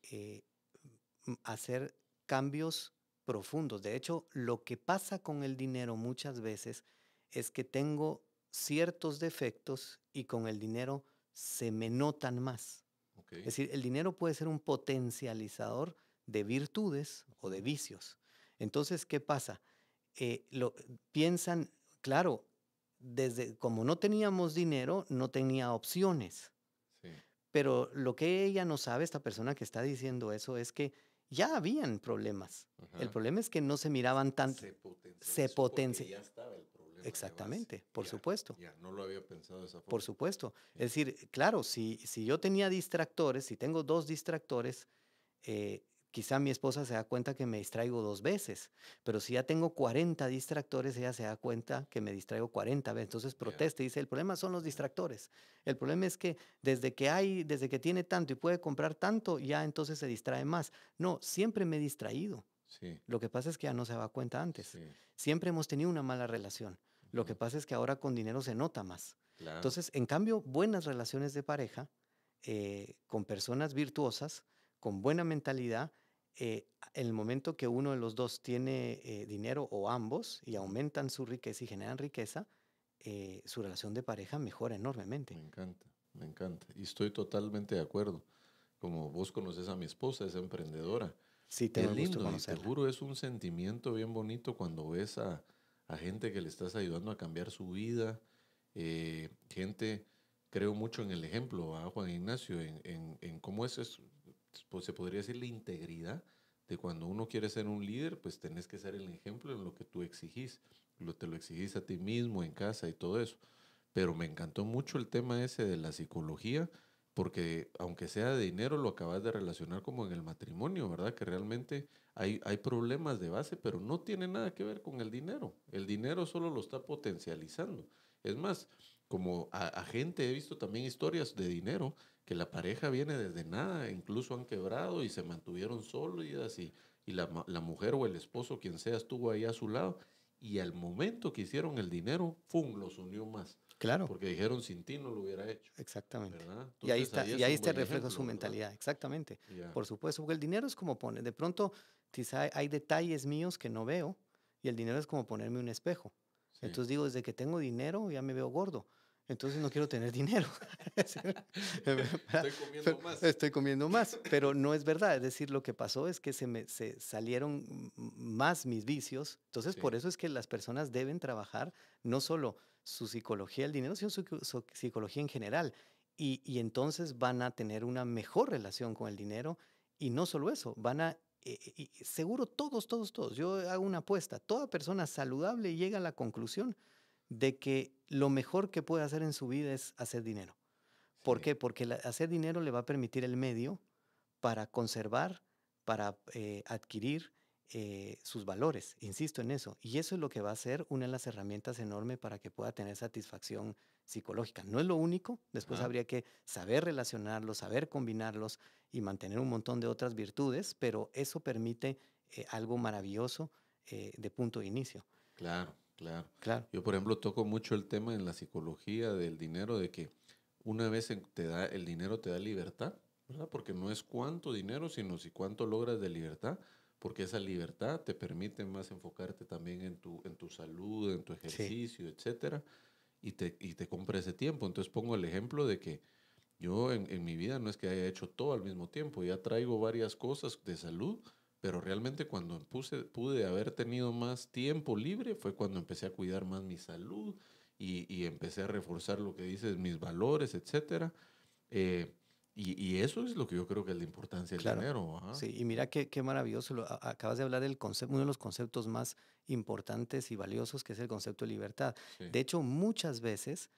Speaker 1: hacer cambios profundos. De hecho, lo que pasa con el dinero muchas veces es que tengo ciertos defectos y con el dinero se me notan más. Es decir, el dinero puede ser un potencializador de virtudes o de vicios. Entonces, ¿qué pasa? Eh, lo, piensan, claro, desde como no teníamos dinero, no tenía opciones. Pero lo que ella no sabe, esta persona que está diciendo eso, es que ya habían problemas. El problema es que no se miraban tanto. Se potencia Ya estaba el problema. Exactamente, por supuesto. Ya, no lo
Speaker 3: había pensado de esa forma. Por
Speaker 1: supuesto. Es decir, claro, si, si yo tenía distractores, si tengo dos distractores, eh, Quizá mi esposa se da cuenta que me distraigo dos veces, pero si ya tengo 40 distractores, ella se da cuenta que me distraigo 40 veces. Entonces protesta y dice, el problema son los distractores. El problema es que desde que hay, desde que tiene tanto y puede comprar tanto, ya entonces se distrae más. No, siempre me he distraído. Lo que pasa es que ya no se da cuenta antes. Siempre hemos tenido una mala relación. Lo que pasa es que ahora con dinero se nota más. Entonces, en cambio, buenas relaciones de pareja, eh, con personas virtuosas, con buena mentalidad, en eh, el momento que uno de los dos tiene eh, dinero o ambos y aumentan su riqueza y generan riqueza, eh, su relación de pareja mejora enormemente. Me encanta, me encanta.
Speaker 3: Y estoy totalmente de acuerdo. Como vos conoces a mi esposa, es emprendedora.
Speaker 1: Sí, te es lindo. Y te
Speaker 3: juro, es un sentimiento bien bonito cuando ves a, a gente que le estás ayudando a cambiar su vida. gente, creo mucho en el ejemplo, a Juan Ignacio, en, en, cómo es, es pues, pues, se podría decir, la integridad de cuando uno quiere ser un líder, pues tenés que ser el ejemplo en lo que tú exigís. Lo, te lo exigís a ti mismo, en casa y todo eso. Pero me encantó mucho el tema ese de la psicología, porque aunque sea de dinero, lo acabas de relacionar como en el matrimonio, ¿verdad? Que realmente hay, hay problemas de base, pero no tiene nada que ver con el dinero. El dinero solo lo está potencializando. Es más, como a, gente, he visto también historias de dinero, que la pareja viene desde nada, incluso han quebrado y se mantuvieron sólidas y, y la, mujer o el esposo, quien sea, estuvo ahí a su lado y al momento que hicieron el dinero, ¡fum!, los unió más. Claro. Porque dijeron, sin ti no lo hubiera hecho. Exactamente. y ahí está, y ahí está el reflejo su mentalidad,
Speaker 1: exactamente. Por supuesto, porque el dinero es como poner, de pronto quizá hay detalles míos que no veo y el dinero es como ponerme un espejo entonces digo, desde que tengo dinero ya me veo gordo. Entonces no quiero tener dinero. estoy comiendo más. Estoy comiendo más, pero no es verdad. Es decir, lo que pasó es que se me se salieron más mis vicios. Entonces por eso es que las personas deben trabajar no solo su psicología del dinero, sino su, su psicología en general. Y, y entonces van a tener una mejor relación con el dinero. Y no solo eso, van a eh, seguro todos, todos, todos, yo hago una apuesta, toda persona saludable llega a la conclusión de que lo mejor que puede hacer en su vida es hacer dinero. ¿Por qué? Porque hacer dinero le va a permitir el medio para conservar, para eh, adquirir eh, sus valores, insisto en eso. Y eso es lo que va a ser una de las herramientas enormes para que pueda tener satisfacción psicológica. No es lo único, después habría que saber relacionarlos, saber combinarlos y mantener un montón de otras virtudes, pero eso permite eh, algo maravilloso eh, de punto de inicio. Claro, claro,
Speaker 3: claro. Yo, por ejemplo, toco mucho el tema en la psicología del dinero, de que una vez te da, el dinero te da libertad, ¿verdad? Porque no es cuánto dinero, sino si cuánto logras de libertad, porque esa libertad te permite más enfocarte también en tu, en tu salud, en tu ejercicio, etcétera, y te, y te compra ese tiempo. Entonces pongo el ejemplo de que yo en, mi vida no es que haya hecho todo al mismo tiempo, ya traigo varias cosas de salud, pero realmente cuando pude haber tenido más tiempo libre fue cuando empecé a cuidar más mi salud y, empecé a reforzar lo que dices, mis valores, etc. Eh, y, eso es lo que yo creo que es la importancia del dinero. Sí,
Speaker 1: y mira qué, maravilloso. acabas de hablar del concepto, uno de los conceptos más importantes y valiosos que es el concepto de libertad. De hecho, muchas veces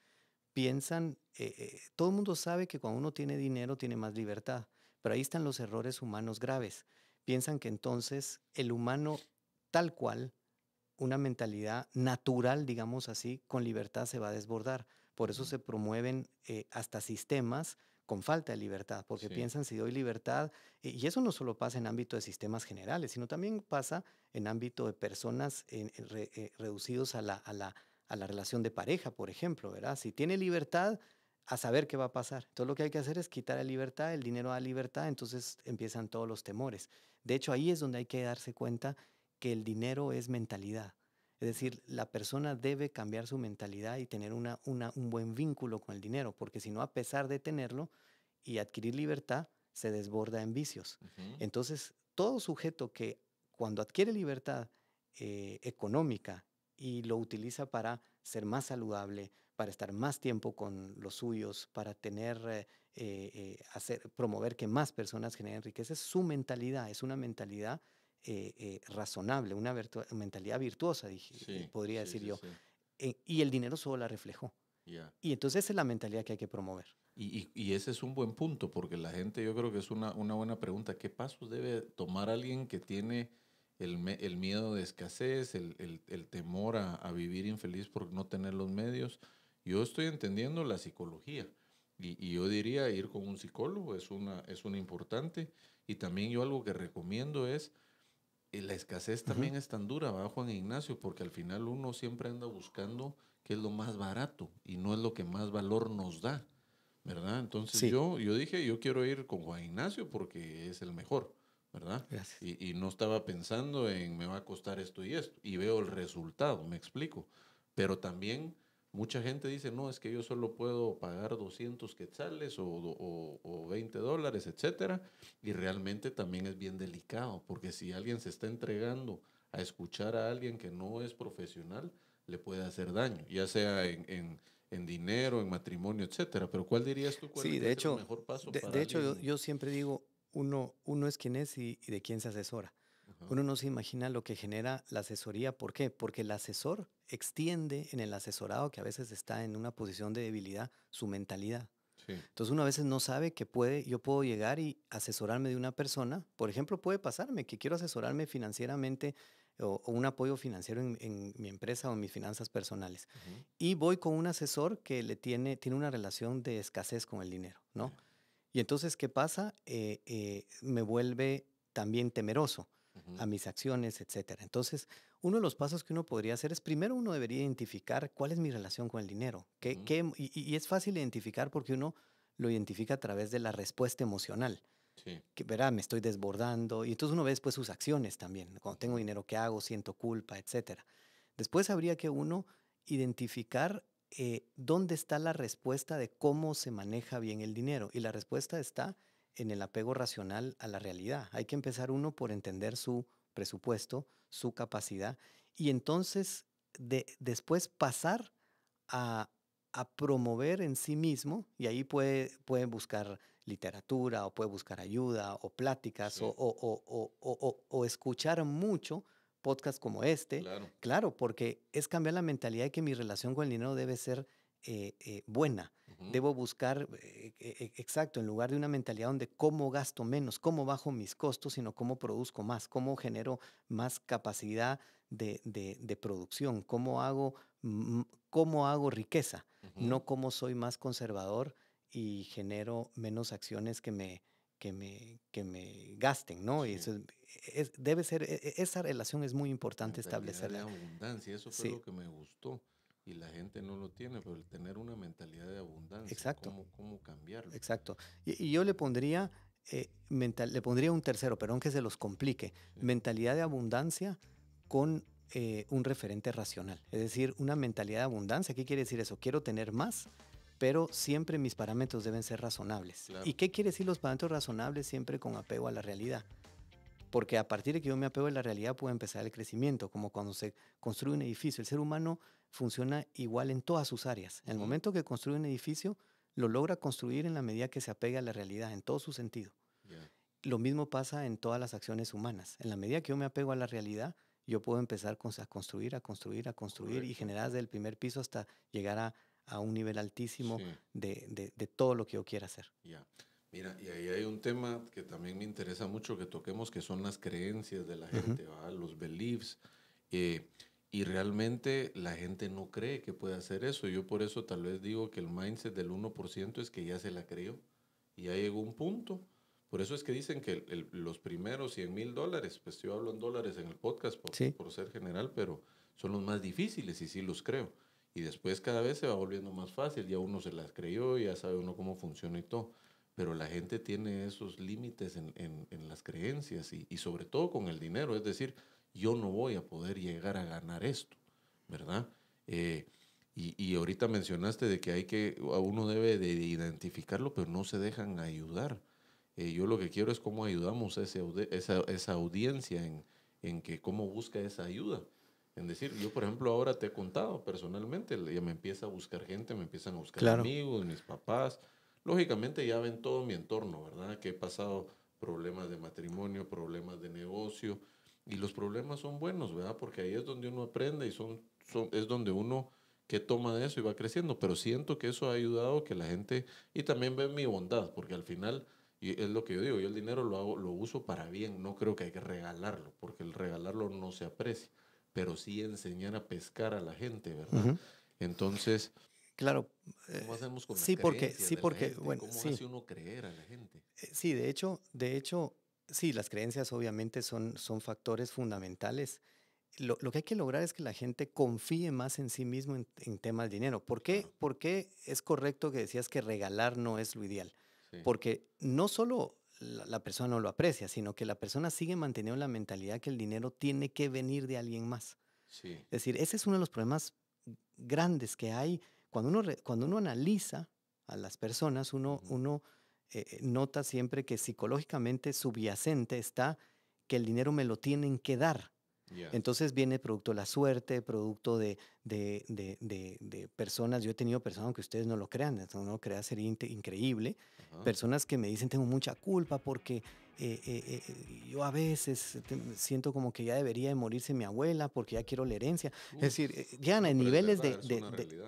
Speaker 1: piensan, eh, eh, todo el mundo sabe que cuando uno tiene dinero tiene más libertad, pero ahí están los errores humanos graves. Piensan que entonces el humano tal cual, una mentalidad natural, digamos así, con libertad se va a desbordar. Por eso se promueven eh, hasta sistemas con falta de libertad, porque piensan si doy libertad, y eso no solo pasa en ámbito de sistemas generales, sino también pasa en ámbito de personas reducidos a la, a la relación de pareja, por ejemplo, ¿verdad? Si tiene libertad, a saber qué va a pasar. Entonces lo que hay que hacer es quitar la libertad, el dinero da libertad, entonces empiezan todos los temores. De hecho, ahí es donde hay que darse cuenta que el dinero es mentalidad. Es decir, la persona debe cambiar su mentalidad y tener una, un buen vínculo con el dinero, porque si no, a pesar de tenerlo y adquirir libertad, se desborda en vicios. Entonces, todo sujeto que cuando adquiere libertad eh, económica y lo utiliza para ser más saludable, para estar más tiempo con los suyos, para tener, eh, eh, eh, hacer, promover que más personas generen riqueza. Es su mentalidad, es una mentalidad razonable, una mentalidad virtuosa, dije, podría decir yo. y el dinero solo la reflejó. Y entonces esa es la mentalidad que hay que promover.
Speaker 3: Y, y, ese es un buen punto, porque la gente, yo creo que es una, una buena pregunta, ¿qué pasos debe tomar alguien que tiene el, el miedo de escasez, el, temor a, vivir infeliz por no tener los medios. Yo estoy entendiendo la psicología y, yo diría ir con un psicólogo es una, es una importante. Y también yo algo que recomiendo es, eh, la escasez también es tan dura, va Juan Ignacio, porque al final uno siempre anda buscando qué es lo más barato y no es lo que más valor nos da. ¿verdad? Entonces yo, yo dije, yo quiero ir con Juan Ignacio porque es el mejor. ¿verdad? Y, no estaba pensando en me va a costar esto y esto, y veo el resultado, me explico. Pero también mucha gente dice, no, es que yo solo puedo pagar 200 quetzales o, 20 dólares, etcétera, y realmente también es bien delicado, porque si alguien se está entregando a escuchar a alguien que no es profesional, le puede hacer daño, ya sea en, dinero, en matrimonio, etcétera. Pero ¿cuál dirías tú? Cuál sí, de hecho, el mejor paso de, de hecho,
Speaker 1: yo, siempre digo, uno, uno es quien es y, de quién se asesora. Uno no se imagina lo que genera la asesoría. ¿Por qué? Porque el asesor extiende en el asesorado, que a veces está en una posición de debilidad, su mentalidad. Sí. Entonces uno a veces no sabe que puede, yo puedo llegar y asesorarme de una persona. Por ejemplo, puede pasarme que quiero asesorarme financieramente o, un apoyo financiero en, mi empresa o en mis finanzas personales. Y voy con un asesor que le tiene, tiene una relación de escasez con el dinero, ¿no? Y entonces, ¿qué pasa? Eh, eh, me vuelve también temeroso a mis acciones, etcétera. Entonces, uno de los pasos que uno podría hacer es, primero uno debería identificar cuál es mi relación con el dinero. ¿Qué, qué, y, es fácil identificar porque uno lo identifica a través de la respuesta emocional. Que, verá, me estoy desbordando. Y entonces uno ve después sus acciones también. Cuando tengo dinero, ¿qué hago? Siento culpa, etcétera. Después habría que uno identificar eh, ¿dónde está la respuesta de cómo se maneja bien el dinero? Y la respuesta está en el apego racional a la realidad. Hay que empezar uno por entender su presupuesto, su capacidad, y entonces después pasar a, promover en sí mismo, y ahí puede, buscar literatura o puede buscar ayuda o pláticas o, escuchar mucho podcast como este. Claro. porque es cambiar la mentalidad de que mi relación con el dinero debe ser eh, eh, buena. Debo buscar, eh, e, e, exacto, en lugar de una mentalidad donde cómo gasto menos, cómo bajo mis costos, sino cómo produzco más, cómo genero más capacidad de, producción, cómo hago, cómo hago riqueza, no cómo soy más conservador y genero menos acciones que me, que me, que me gasten, ¿no? Y eso es, debe ser, e, e, esa relación es muy ah, importante pues, la establecerla. De
Speaker 3: abundancia, eso fue lo que me gustó y la gente no lo tiene, pero el tener una mentalidad de abundancia, ¿cómo, cambiarlo?
Speaker 1: Exacto. Y, yo le pondría, eh, le pondría un tercero, pero aunque se los complique, mentalidad de abundancia con eh, un referente racional, es decir, una mentalidad de abundancia. ¿Qué quiere decir eso? Quiero tener más, pero siempre mis parámetros deben ser razonables. ¿Y qué quiere decir los parámetros razonables siempre con apego a la realidad? porque a partir de que yo me apego a la realidad puede empezar el crecimiento, como cuando se construye un edificio. El ser humano funciona igual en todas sus áreas. En el momento que construye un edificio, lo logra construir en la medida que se apega a la realidad, en todo su sentido. Lo mismo pasa en todas las acciones humanas. En la medida que yo me apego a la realidad, yo puedo empezar a construir, a construir, a construir y generar desde el primer piso hasta llegar a, un nivel altísimo de, todo lo que yo quiera hacer.
Speaker 3: Mira, y ahí hay un tema que también me interesa mucho que toquemos, que son las creencias de la gente, los beliefs. Eh, y realmente la gente no cree que puede hacer eso. Yo por eso tal vez digo que el mindset del 1% es que ya se la creó. y ya llegó un punto. Por eso es que dicen que los primeros 100 mil dólares, pues yo hablo en dólares en el podcast por, por ser general, pero son los más difíciles y sí los creo. Y después cada vez se va volviendo más fácil, ya uno se las creyó, ya sabe uno cómo funciona y todo pero la gente tiene esos límites en, en, las creencias y, sobre todo con el dinero, es decir, yo no voy a poder llegar a ganar esto, ¿verdad? Eh, y, y, ahorita mencionaste de que hay que, uno debe de identificarlo, pero no se dejan ayudar. Eh, yo lo que quiero es cómo ayudamos a esa, esa, audiencia en, en que cómo busca esa ayuda. En decir, yo por ejemplo ahora te he contado personalmente, ya me empieza a buscar gente, me empiezan a buscar amigos, mis papás, Lógicamente ya ven todo mi entorno, ¿verdad? Que he pasado problemas de matrimonio, problemas de negocio, y los problemas son buenos, ¿verdad? Porque ahí es donde uno aprende y son, es donde uno que toma de eso y va creciendo, pero siento que eso ha ayudado que la gente, y también ve mi bondad, porque al final, y es lo que yo digo, yo el dinero lo, hago, lo uso para bien, no creo que hay que regalarlo, porque el regalarlo no se aprecia, pero sí enseñar a pescar a la gente, ¿verdad?
Speaker 1: Entonces... Claro. ¿Cómo eh, hacemos con sí, porque, sí, porque, bueno, ¿Cómo hace
Speaker 3: uno creer a la gente?
Speaker 1: Eh, sí, de hecho, de hecho, sí, las creencias obviamente son, son factores fundamentales. Lo, que hay que lograr es que la gente confíe más en sí mismo en, temas de dinero. ¿Por qué, es correcto que decías que regalar no es lo ideal? Porque no solo la, la, persona no lo aprecia, sino que la persona sigue manteniendo la mentalidad que el dinero tiene que venir de alguien más. Sí. Es decir, ese es uno de los problemas grandes que hay cuando uno, cuando uno analiza a las personas, uno, uno eh, eh, nota siempre que psicológicamente subyacente está que el dinero me lo tienen que dar. Entonces viene producto de la suerte, producto de, de, de, personas. Yo he tenido personas, aunque ustedes no lo crean, no lo crean, sería increíble. Personas que me dicen, tengo mucha culpa porque eh, eh, eh, yo a veces siento como que ya debería de morirse mi abuela porque ya quiero la herencia. es decir, ya en niveles de,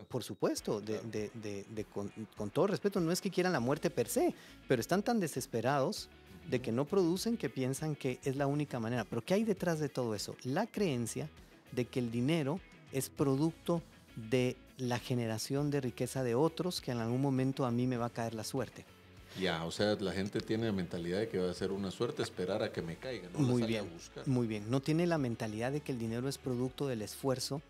Speaker 1: por supuesto, con, con, todo respeto, no es que quieran la muerte per se, pero están tan desesperados de que no producen que piensan que es la única manera. Pero ¿qué hay detrás de todo eso? La creencia de que el dinero es producto de la generación de riqueza de otros que en algún momento a mí me va a caer la suerte.
Speaker 3: Ya, o sea, la gente tiene la mentalidad de que va a ser una suerte esperar a que me caiga, no muy bien, Muy
Speaker 1: bien, no tiene la mentalidad de que el dinero es producto del esfuerzo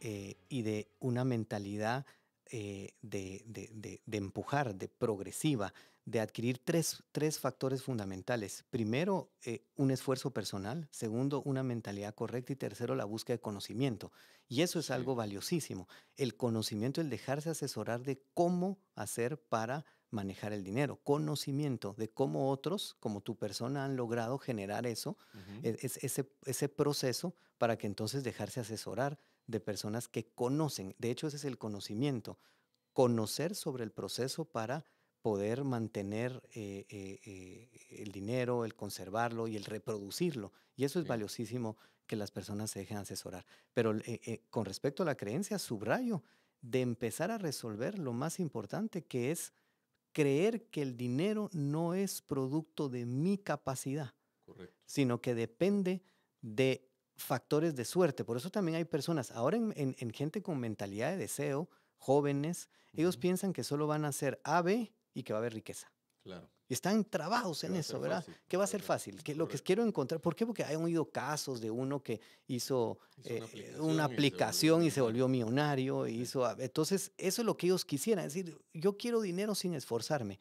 Speaker 1: eh, y de una mentalidad eh, de, de, de, empujar, de progresiva, de adquirir tres, tres factores fundamentales. Primero, eh, un esfuerzo personal. Segundo, una mentalidad correcta. Y tercero, la búsqueda de conocimiento. Y eso es algo valiosísimo. El conocimiento, el dejarse asesorar de cómo hacer para manejar el dinero, conocimiento de cómo otros, como tu persona, han logrado generar eso, e, es, ese, proceso para que entonces dejarse asesorar de personas que conocen. De hecho, ese es el conocimiento, conocer sobre el proceso para poder mantener eh, eh, eh, el dinero, el conservarlo y el reproducirlo. Y eso es valiosísimo que las personas se dejen asesorar. Pero con respecto a la creencia, subrayo de empezar a resolver lo más importante que es creer que el dinero no es producto de mi capacidad, sino que depende de factores de suerte. Por eso también hay personas, ahora en, gente con mentalidad de deseo, jóvenes, ellos piensan que solo van a ser A, B y que va a haber riqueza. Claro. Y están trabajos en eso, ¿verdad? que va a ser fácil. Que lo que quiero encontrar, ¿por qué? Porque hay oído casos de uno que hizo, una eh, aplicación, y, se volvió millonario. hizo, entonces, eso es lo que ellos quisieran. Es decir, yo quiero dinero sin esforzarme.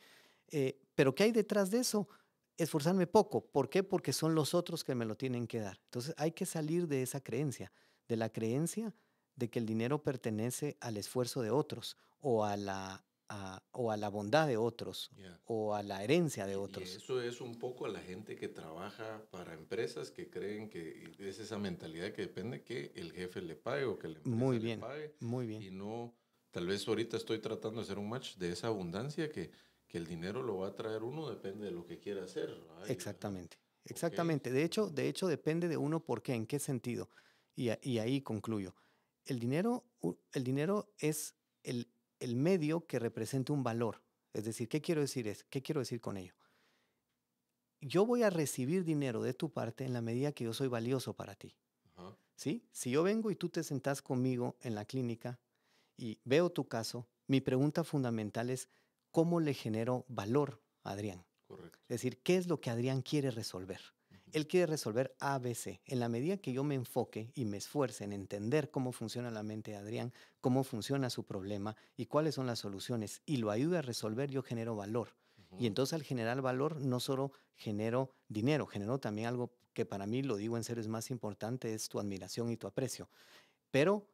Speaker 1: Eh, pero ¿qué hay detrás de eso? Esforzarme poco. ¿Por qué? Porque son los otros que me lo tienen que dar. Entonces, hay que salir de esa creencia, de la creencia de que el dinero pertenece al esfuerzo de otros o a la o a la bondad de otros o a la herencia de otros. Y
Speaker 3: eso es un poco a la gente que trabaja para empresas que creen que es esa mentalidad que depende que el jefe le pague o que la empresa muy bien, le pague. Muy bien. Y no, tal vez ahorita estoy tratando de hacer un match de esa abundancia que, que el dinero lo va a traer uno, depende de lo que quiera hacer.
Speaker 1: exactamente, exactamente. De, hecho, de hecho, depende de uno por qué, en qué sentido. Y, y ahí concluyo. El dinero, el dinero es el, el medio que represente un valor. Es decir, ¿qué quiero decir, es, ¿qué quiero decir con ello? Yo voy a recibir dinero de tu parte en la medida que yo soy valioso para ti. Si yo vengo y tú te sentás conmigo en la clínica y veo tu caso, mi pregunta fundamental es, ¿cómo le genero valor a Adrián? Es decir, ¿qué es lo que Adrián quiere resolver? Él quiere resolver ABC. En la medida que yo me enfoque y me esfuerce en entender cómo funciona la mente de Adrián, cómo funciona su problema y cuáles son las soluciones, y lo ayude a resolver, yo genero valor. Y entonces al generar valor, no solo genero dinero, genero también algo que para mí, lo digo en serio, es más importante, es tu admiración y tu aprecio. Pero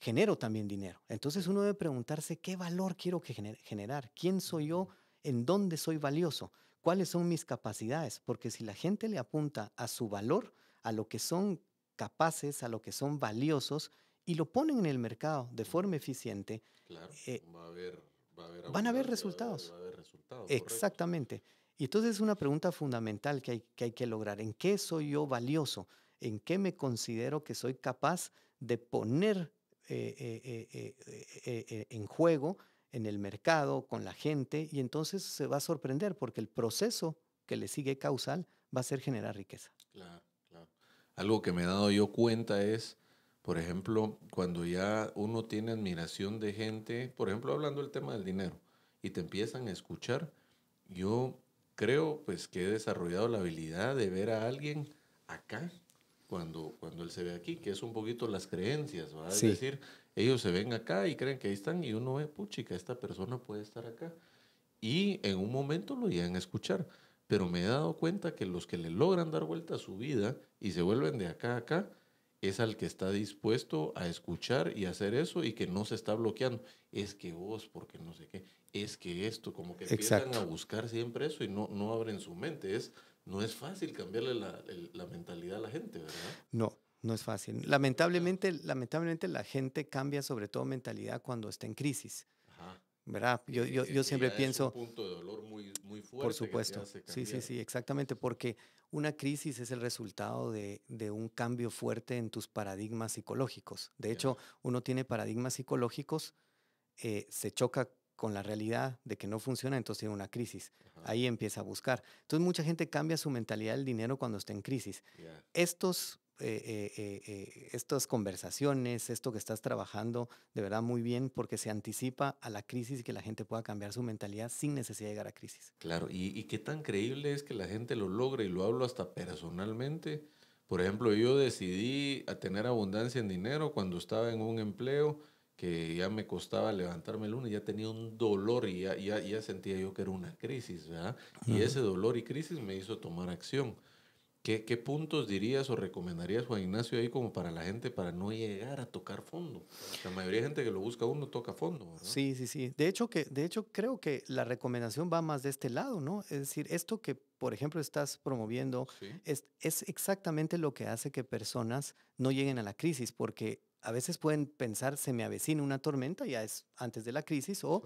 Speaker 1: genero también dinero. Entonces uno debe preguntarse qué valor quiero que generar, quién soy yo, en dónde soy valioso cuáles son mis capacidades, porque si la gente le apunta a su valor, a lo que son capaces, a lo que son valiosos, y lo ponen en el mercado de forma eficiente,
Speaker 3: eh, van a haber resultados.
Speaker 1: Exactamente. Y entonces es una pregunta fundamental que hay, que lograr. ¿En qué soy yo valioso? ¿En qué me considero que soy capaz de poner eh, eh, en juego en el mercado, con la gente, y entonces se va a sorprender porque el proceso que le sigue causal va a ser generar riqueza.
Speaker 3: Claro, claro. Algo que me he dado yo cuenta es, por ejemplo, cuando ya uno tiene admiración de gente, por ejemplo, hablando del tema del dinero, y te empiezan a escuchar, yo creo pues que he desarrollado la habilidad de ver a alguien acá cuando, cuando él se ve aquí, que es un poquito las creencias, ¿verdad? Es decir, ellos se ven acá y creen que ahí están y uno ve, puchica, esta persona puede estar acá. Y en un momento lo llegan a escuchar. Pero me he dado cuenta que los que le logran dar vuelta a su vida y se vuelven de acá a acá, es al que está dispuesto a escuchar y hacer eso y que no se está bloqueando. Es que vos, porque no sé qué, es que esto, como que empiezan a buscar siempre eso y no, no abren su mente. Es, no es fácil cambiarle la, la mentalidad a la gente, ¿verdad?
Speaker 1: No. No es fácil. Lamentablemente, lamentablemente la gente cambia sobre todo mentalidad cuando está en crisis. ¿Verdad? Yo, yo, siempre pienso... Es un punto de dolor muy, fuerte. Por supuesto. Sí, sí, sí, exactamente. Porque una crisis es el resultado de, de un cambio fuerte en tus paradigmas psicológicos. De hecho, uno tiene paradigmas psicológicos, eh, se choca con la realidad de que no funciona, entonces tiene una crisis. Ahí empieza a buscar. Entonces mucha gente cambia su mentalidad del dinero cuando está en crisis. Estos eh, eh, eh, estas conversaciones, esto que estás trabajando, de verdad muy bien, porque se anticipa a la crisis y que la gente pueda cambiar su mentalidad sin necesidad de llegar a crisis.
Speaker 3: Claro, y, y qué tan creíble es que la gente lo logre, y lo hablo hasta personalmente. Por ejemplo, yo decidí a tener abundancia en dinero cuando estaba en un empleo que ya me costaba levantarme el lunes, ya tenía un dolor y ya, sentía yo que era una crisis, ¿verdad? Y ese dolor y crisis me hizo tomar acción. ¿Qué, puntos dirías o recomendarías, Juan Ignacio, ahí como para la gente para no llegar a tocar fondo? La mayoría de gente que lo
Speaker 1: busca uno toca fondo, Sí, sí, sí. De hecho, que, de hecho, creo que la recomendación va más de este lado, ¿no? Es decir, esto que, por ejemplo, estás promoviendo es, exactamente lo que hace que personas no lleguen a la crisis, porque a veces pueden pensar, se me avecina una tormenta, ya es antes de la crisis, o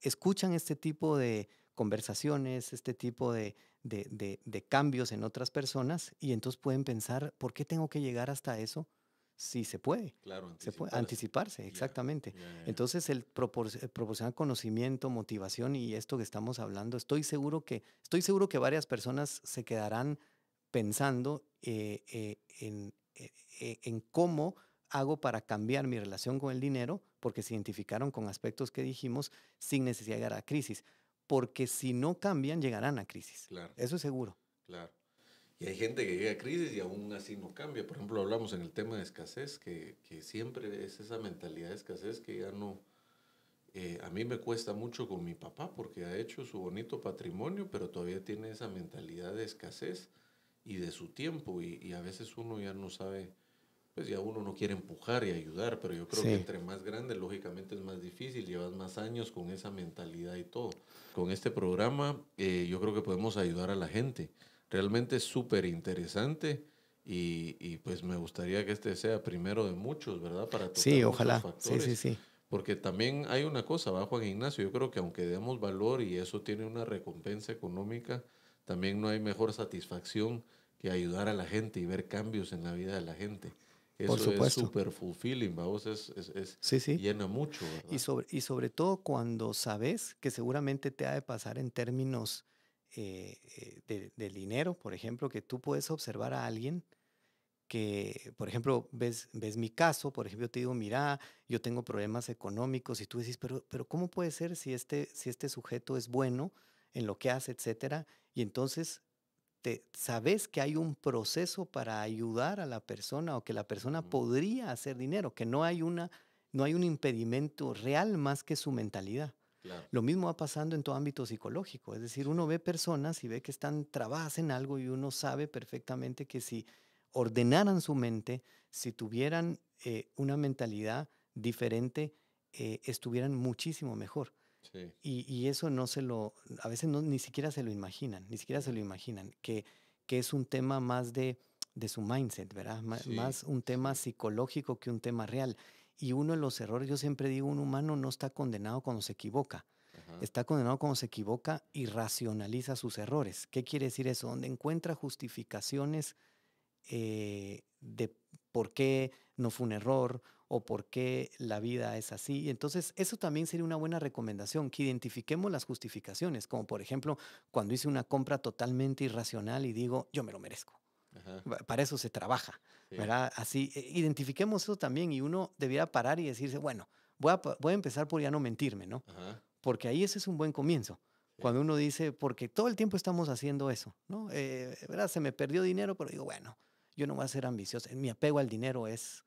Speaker 1: escuchan este tipo de conversaciones, este tipo de, de, cambios en otras personas y entonces pueden pensar, ¿por qué tengo que llegar hasta eso? Si se puede. anticiparse. Se puede, anticiparse, exactamente. Entonces, el, eh, proporcionar conocimiento, motivación y esto que estamos hablando, estoy seguro que, estoy seguro que varias personas se quedarán pensando eh, eh, en, en cómo hago para cambiar mi relación con el dinero, porque se identificaron con aspectos que dijimos sin necesidad de llegar a crisis porque si no cambian, llegarán a crisis. Eso es seguro.
Speaker 3: Claro. Y hay gente que llega a crisis y aún así no cambia. Por ejemplo, hablamos en el tema de escasez, que, siempre es esa mentalidad de escasez que ya no... Eh, a mí me cuesta mucho con mi papá porque ha hecho su bonito patrimonio, pero todavía tiene esa mentalidad de escasez y de su tiempo y a veces uno ya no sabe pues ya uno no quiere empujar y ayudar, pero yo creo que entre más grande, lógicamente es más difícil, llevas más años con esa mentalidad y todo. Con este programa eh, yo creo que podemos ayudar a la gente. Realmente es súper interesante y, pues me gustaría que este sea primero de muchos, ¿verdad? Para sí, ojalá. Sí, sí, sí. Porque también hay una cosa, va Juan Ignacio, yo creo que aunque demos valor y eso tiene una recompensa económica, también no hay mejor satisfacción que ayudar a la gente y ver cambios en la vida de la gente. Eso Por supuesto. es súper fulfilling, vamos, es, es, llena mucho.
Speaker 1: Y sobre, y sobre todo cuando sabes que seguramente te ha de pasar en términos eh, eh, del de dinero, por ejemplo, que tú puedes observar a alguien que, por ejemplo, ves, ves mi caso, por ejemplo, te digo, mira, yo tengo problemas económicos y tú decís, pero, pero ¿cómo puede ser si este, si este sujeto es bueno en lo que hace, etcétera? Y entonces sabes que hay un proceso para ayudar a la persona o que la persona podría hacer dinero, que no hay, una, no hay un impedimento real más que su mentalidad. Lo mismo va pasando en todo ámbito psicológico, es decir, uno ve personas y ve que están trabadas en algo y uno sabe perfectamente que si ordenaran su mente, si tuvieran eh, una mentalidad diferente, eh, estuvieran muchísimo mejor. Y, eso no se lo, a veces no, ni siquiera se lo imaginan, ni siquiera se lo imaginan, que, es un tema más de, de su mindset, ¿verdad? Más un tema psicológico que un tema real. Y uno de los errores, yo siempre digo, un humano no está condenado cuando se equivoca. Está condenado cuando se equivoca y racionaliza sus errores. ¿Qué quiere decir eso? Donde encuentra justificaciones eh, de por qué no fue un error o por qué la vida es así. Entonces, eso también sería una buena recomendación, que identifiquemos las justificaciones, como por ejemplo cuando hice una compra totalmente irracional y digo, yo me lo merezco. Para eso se trabaja, ¿verdad? Así, e, identifiquemos eso también y uno debiera parar y decirse, bueno, voy a, empezar por ya no mentirme, ¿no? Porque ahí ese es un buen comienzo. Cuando uno dice, porque todo el tiempo estamos haciendo eso, ¿no? Eh, ¿verdad? Se me perdió dinero, pero digo, bueno, yo no voy a ser ambicioso. Mi apego al dinero es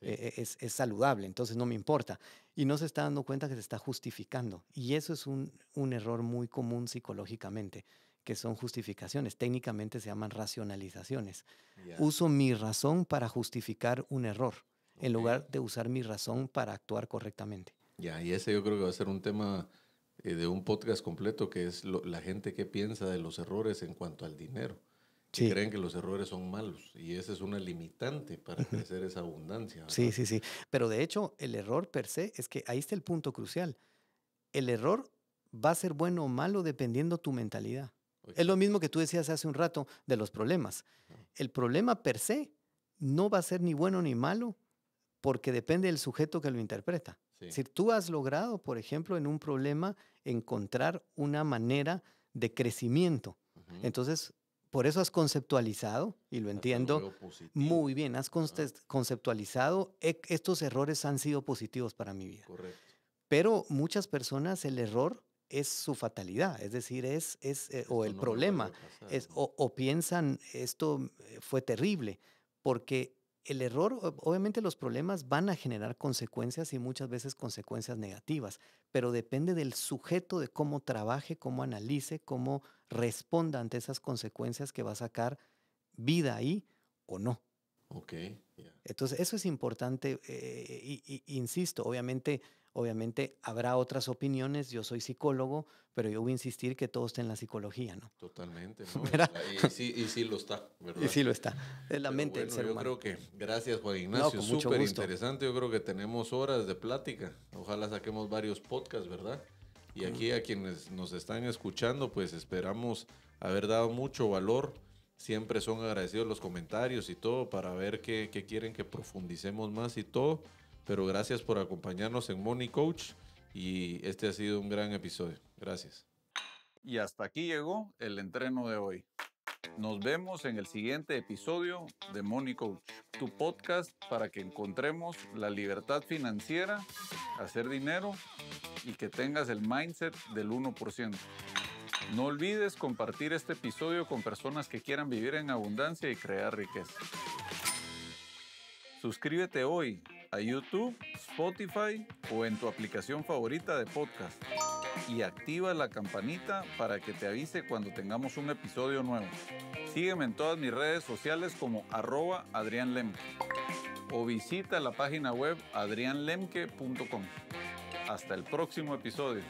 Speaker 1: e, e, es, saludable, entonces no me importa. Y no se está dando cuenta que se está justificando. Y eso es un, error muy común psicológicamente, que son justificaciones. Técnicamente se llaman racionalizaciones. Uso mi razón para justificar un error, en lugar de usar mi razón para actuar correctamente.
Speaker 3: Ya, y ese yo creo que va a ser un tema eh, de un podcast completo, que es la gente que piensa de los errores en cuanto al dinero si creen que los errores son malos y esa es una
Speaker 1: limitante
Speaker 3: para crecer esa abundancia. Sí,
Speaker 1: sí, sí. Pero de hecho, el error per se es que ahí está el punto crucial. El error va a ser bueno o malo dependiendo tu mentalidad. Pues es lo mismo que tú decías hace un rato de los problemas. Ah. El problema per se no va a ser ni bueno ni malo porque depende del sujeto que lo interpreta. Si tú has logrado, por ejemplo, en un problema encontrar una manera de crecimiento. Entonces, por eso has conceptualizado, y lo entiendo muy bien, has conceptualizado, e-, estos errores han sido positivos para mi vida. Correcto. Pero muchas personas el error es su fatalidad, es decir, es, es eh, o el problema, es, o, piensan esto eh, fue terrible, porque el error, obviamente los problemas van a generar consecuencias y muchas veces consecuencias negativas, pero depende del sujeto de cómo trabaje, cómo analice, cómo responda ante esas consecuencias que va a sacar vida ahí o no. Ok. Entonces, eso es importante. Eh, insisto, obviamente Obviamente habrá otras opiniones, yo soy psicólogo, pero yo voy a insistir que todo está en la psicología, ¿no? Totalmente, ¿no? Y, sí, y sí lo está, ¿verdad? Y sí lo está, es la mente del ser yo humano. Yo creo que, gracias Juan Ignacio, súper
Speaker 3: interesante, yo creo que tenemos horas de plática, ojalá saquemos varios podcasts, ¿verdad? Y aquí a quienes nos están escuchando, pues esperamos haber dado mucho valor. Siempre son agradecidos los comentarios y todo para ver qué quieren que profundicemos más y todo. Pero gracias por acompañarnos en Money Coach y este ha sido un gran episodio. Gracias. Y hasta aquí
Speaker 2: llegó el entreno de hoy. Nos vemos en el siguiente episodio de Money Coach, tu podcast para que encontremos la libertad financiera, hacer dinero y que tengas el mindset del 1%. No olvides compartir este episodio con personas que quieran vivir en abundancia y crear riqueza. Suscríbete hoy a YouTube, Spotify o en tu aplicación favorita de podcast y activa la campanita para que te avise cuando tengamos un episodio nuevo. Sígueme en todas mis redes sociales como arroba Adrián Lemke o visita la página web adrianlemke.com.
Speaker 1: Hasta el próximo episodio.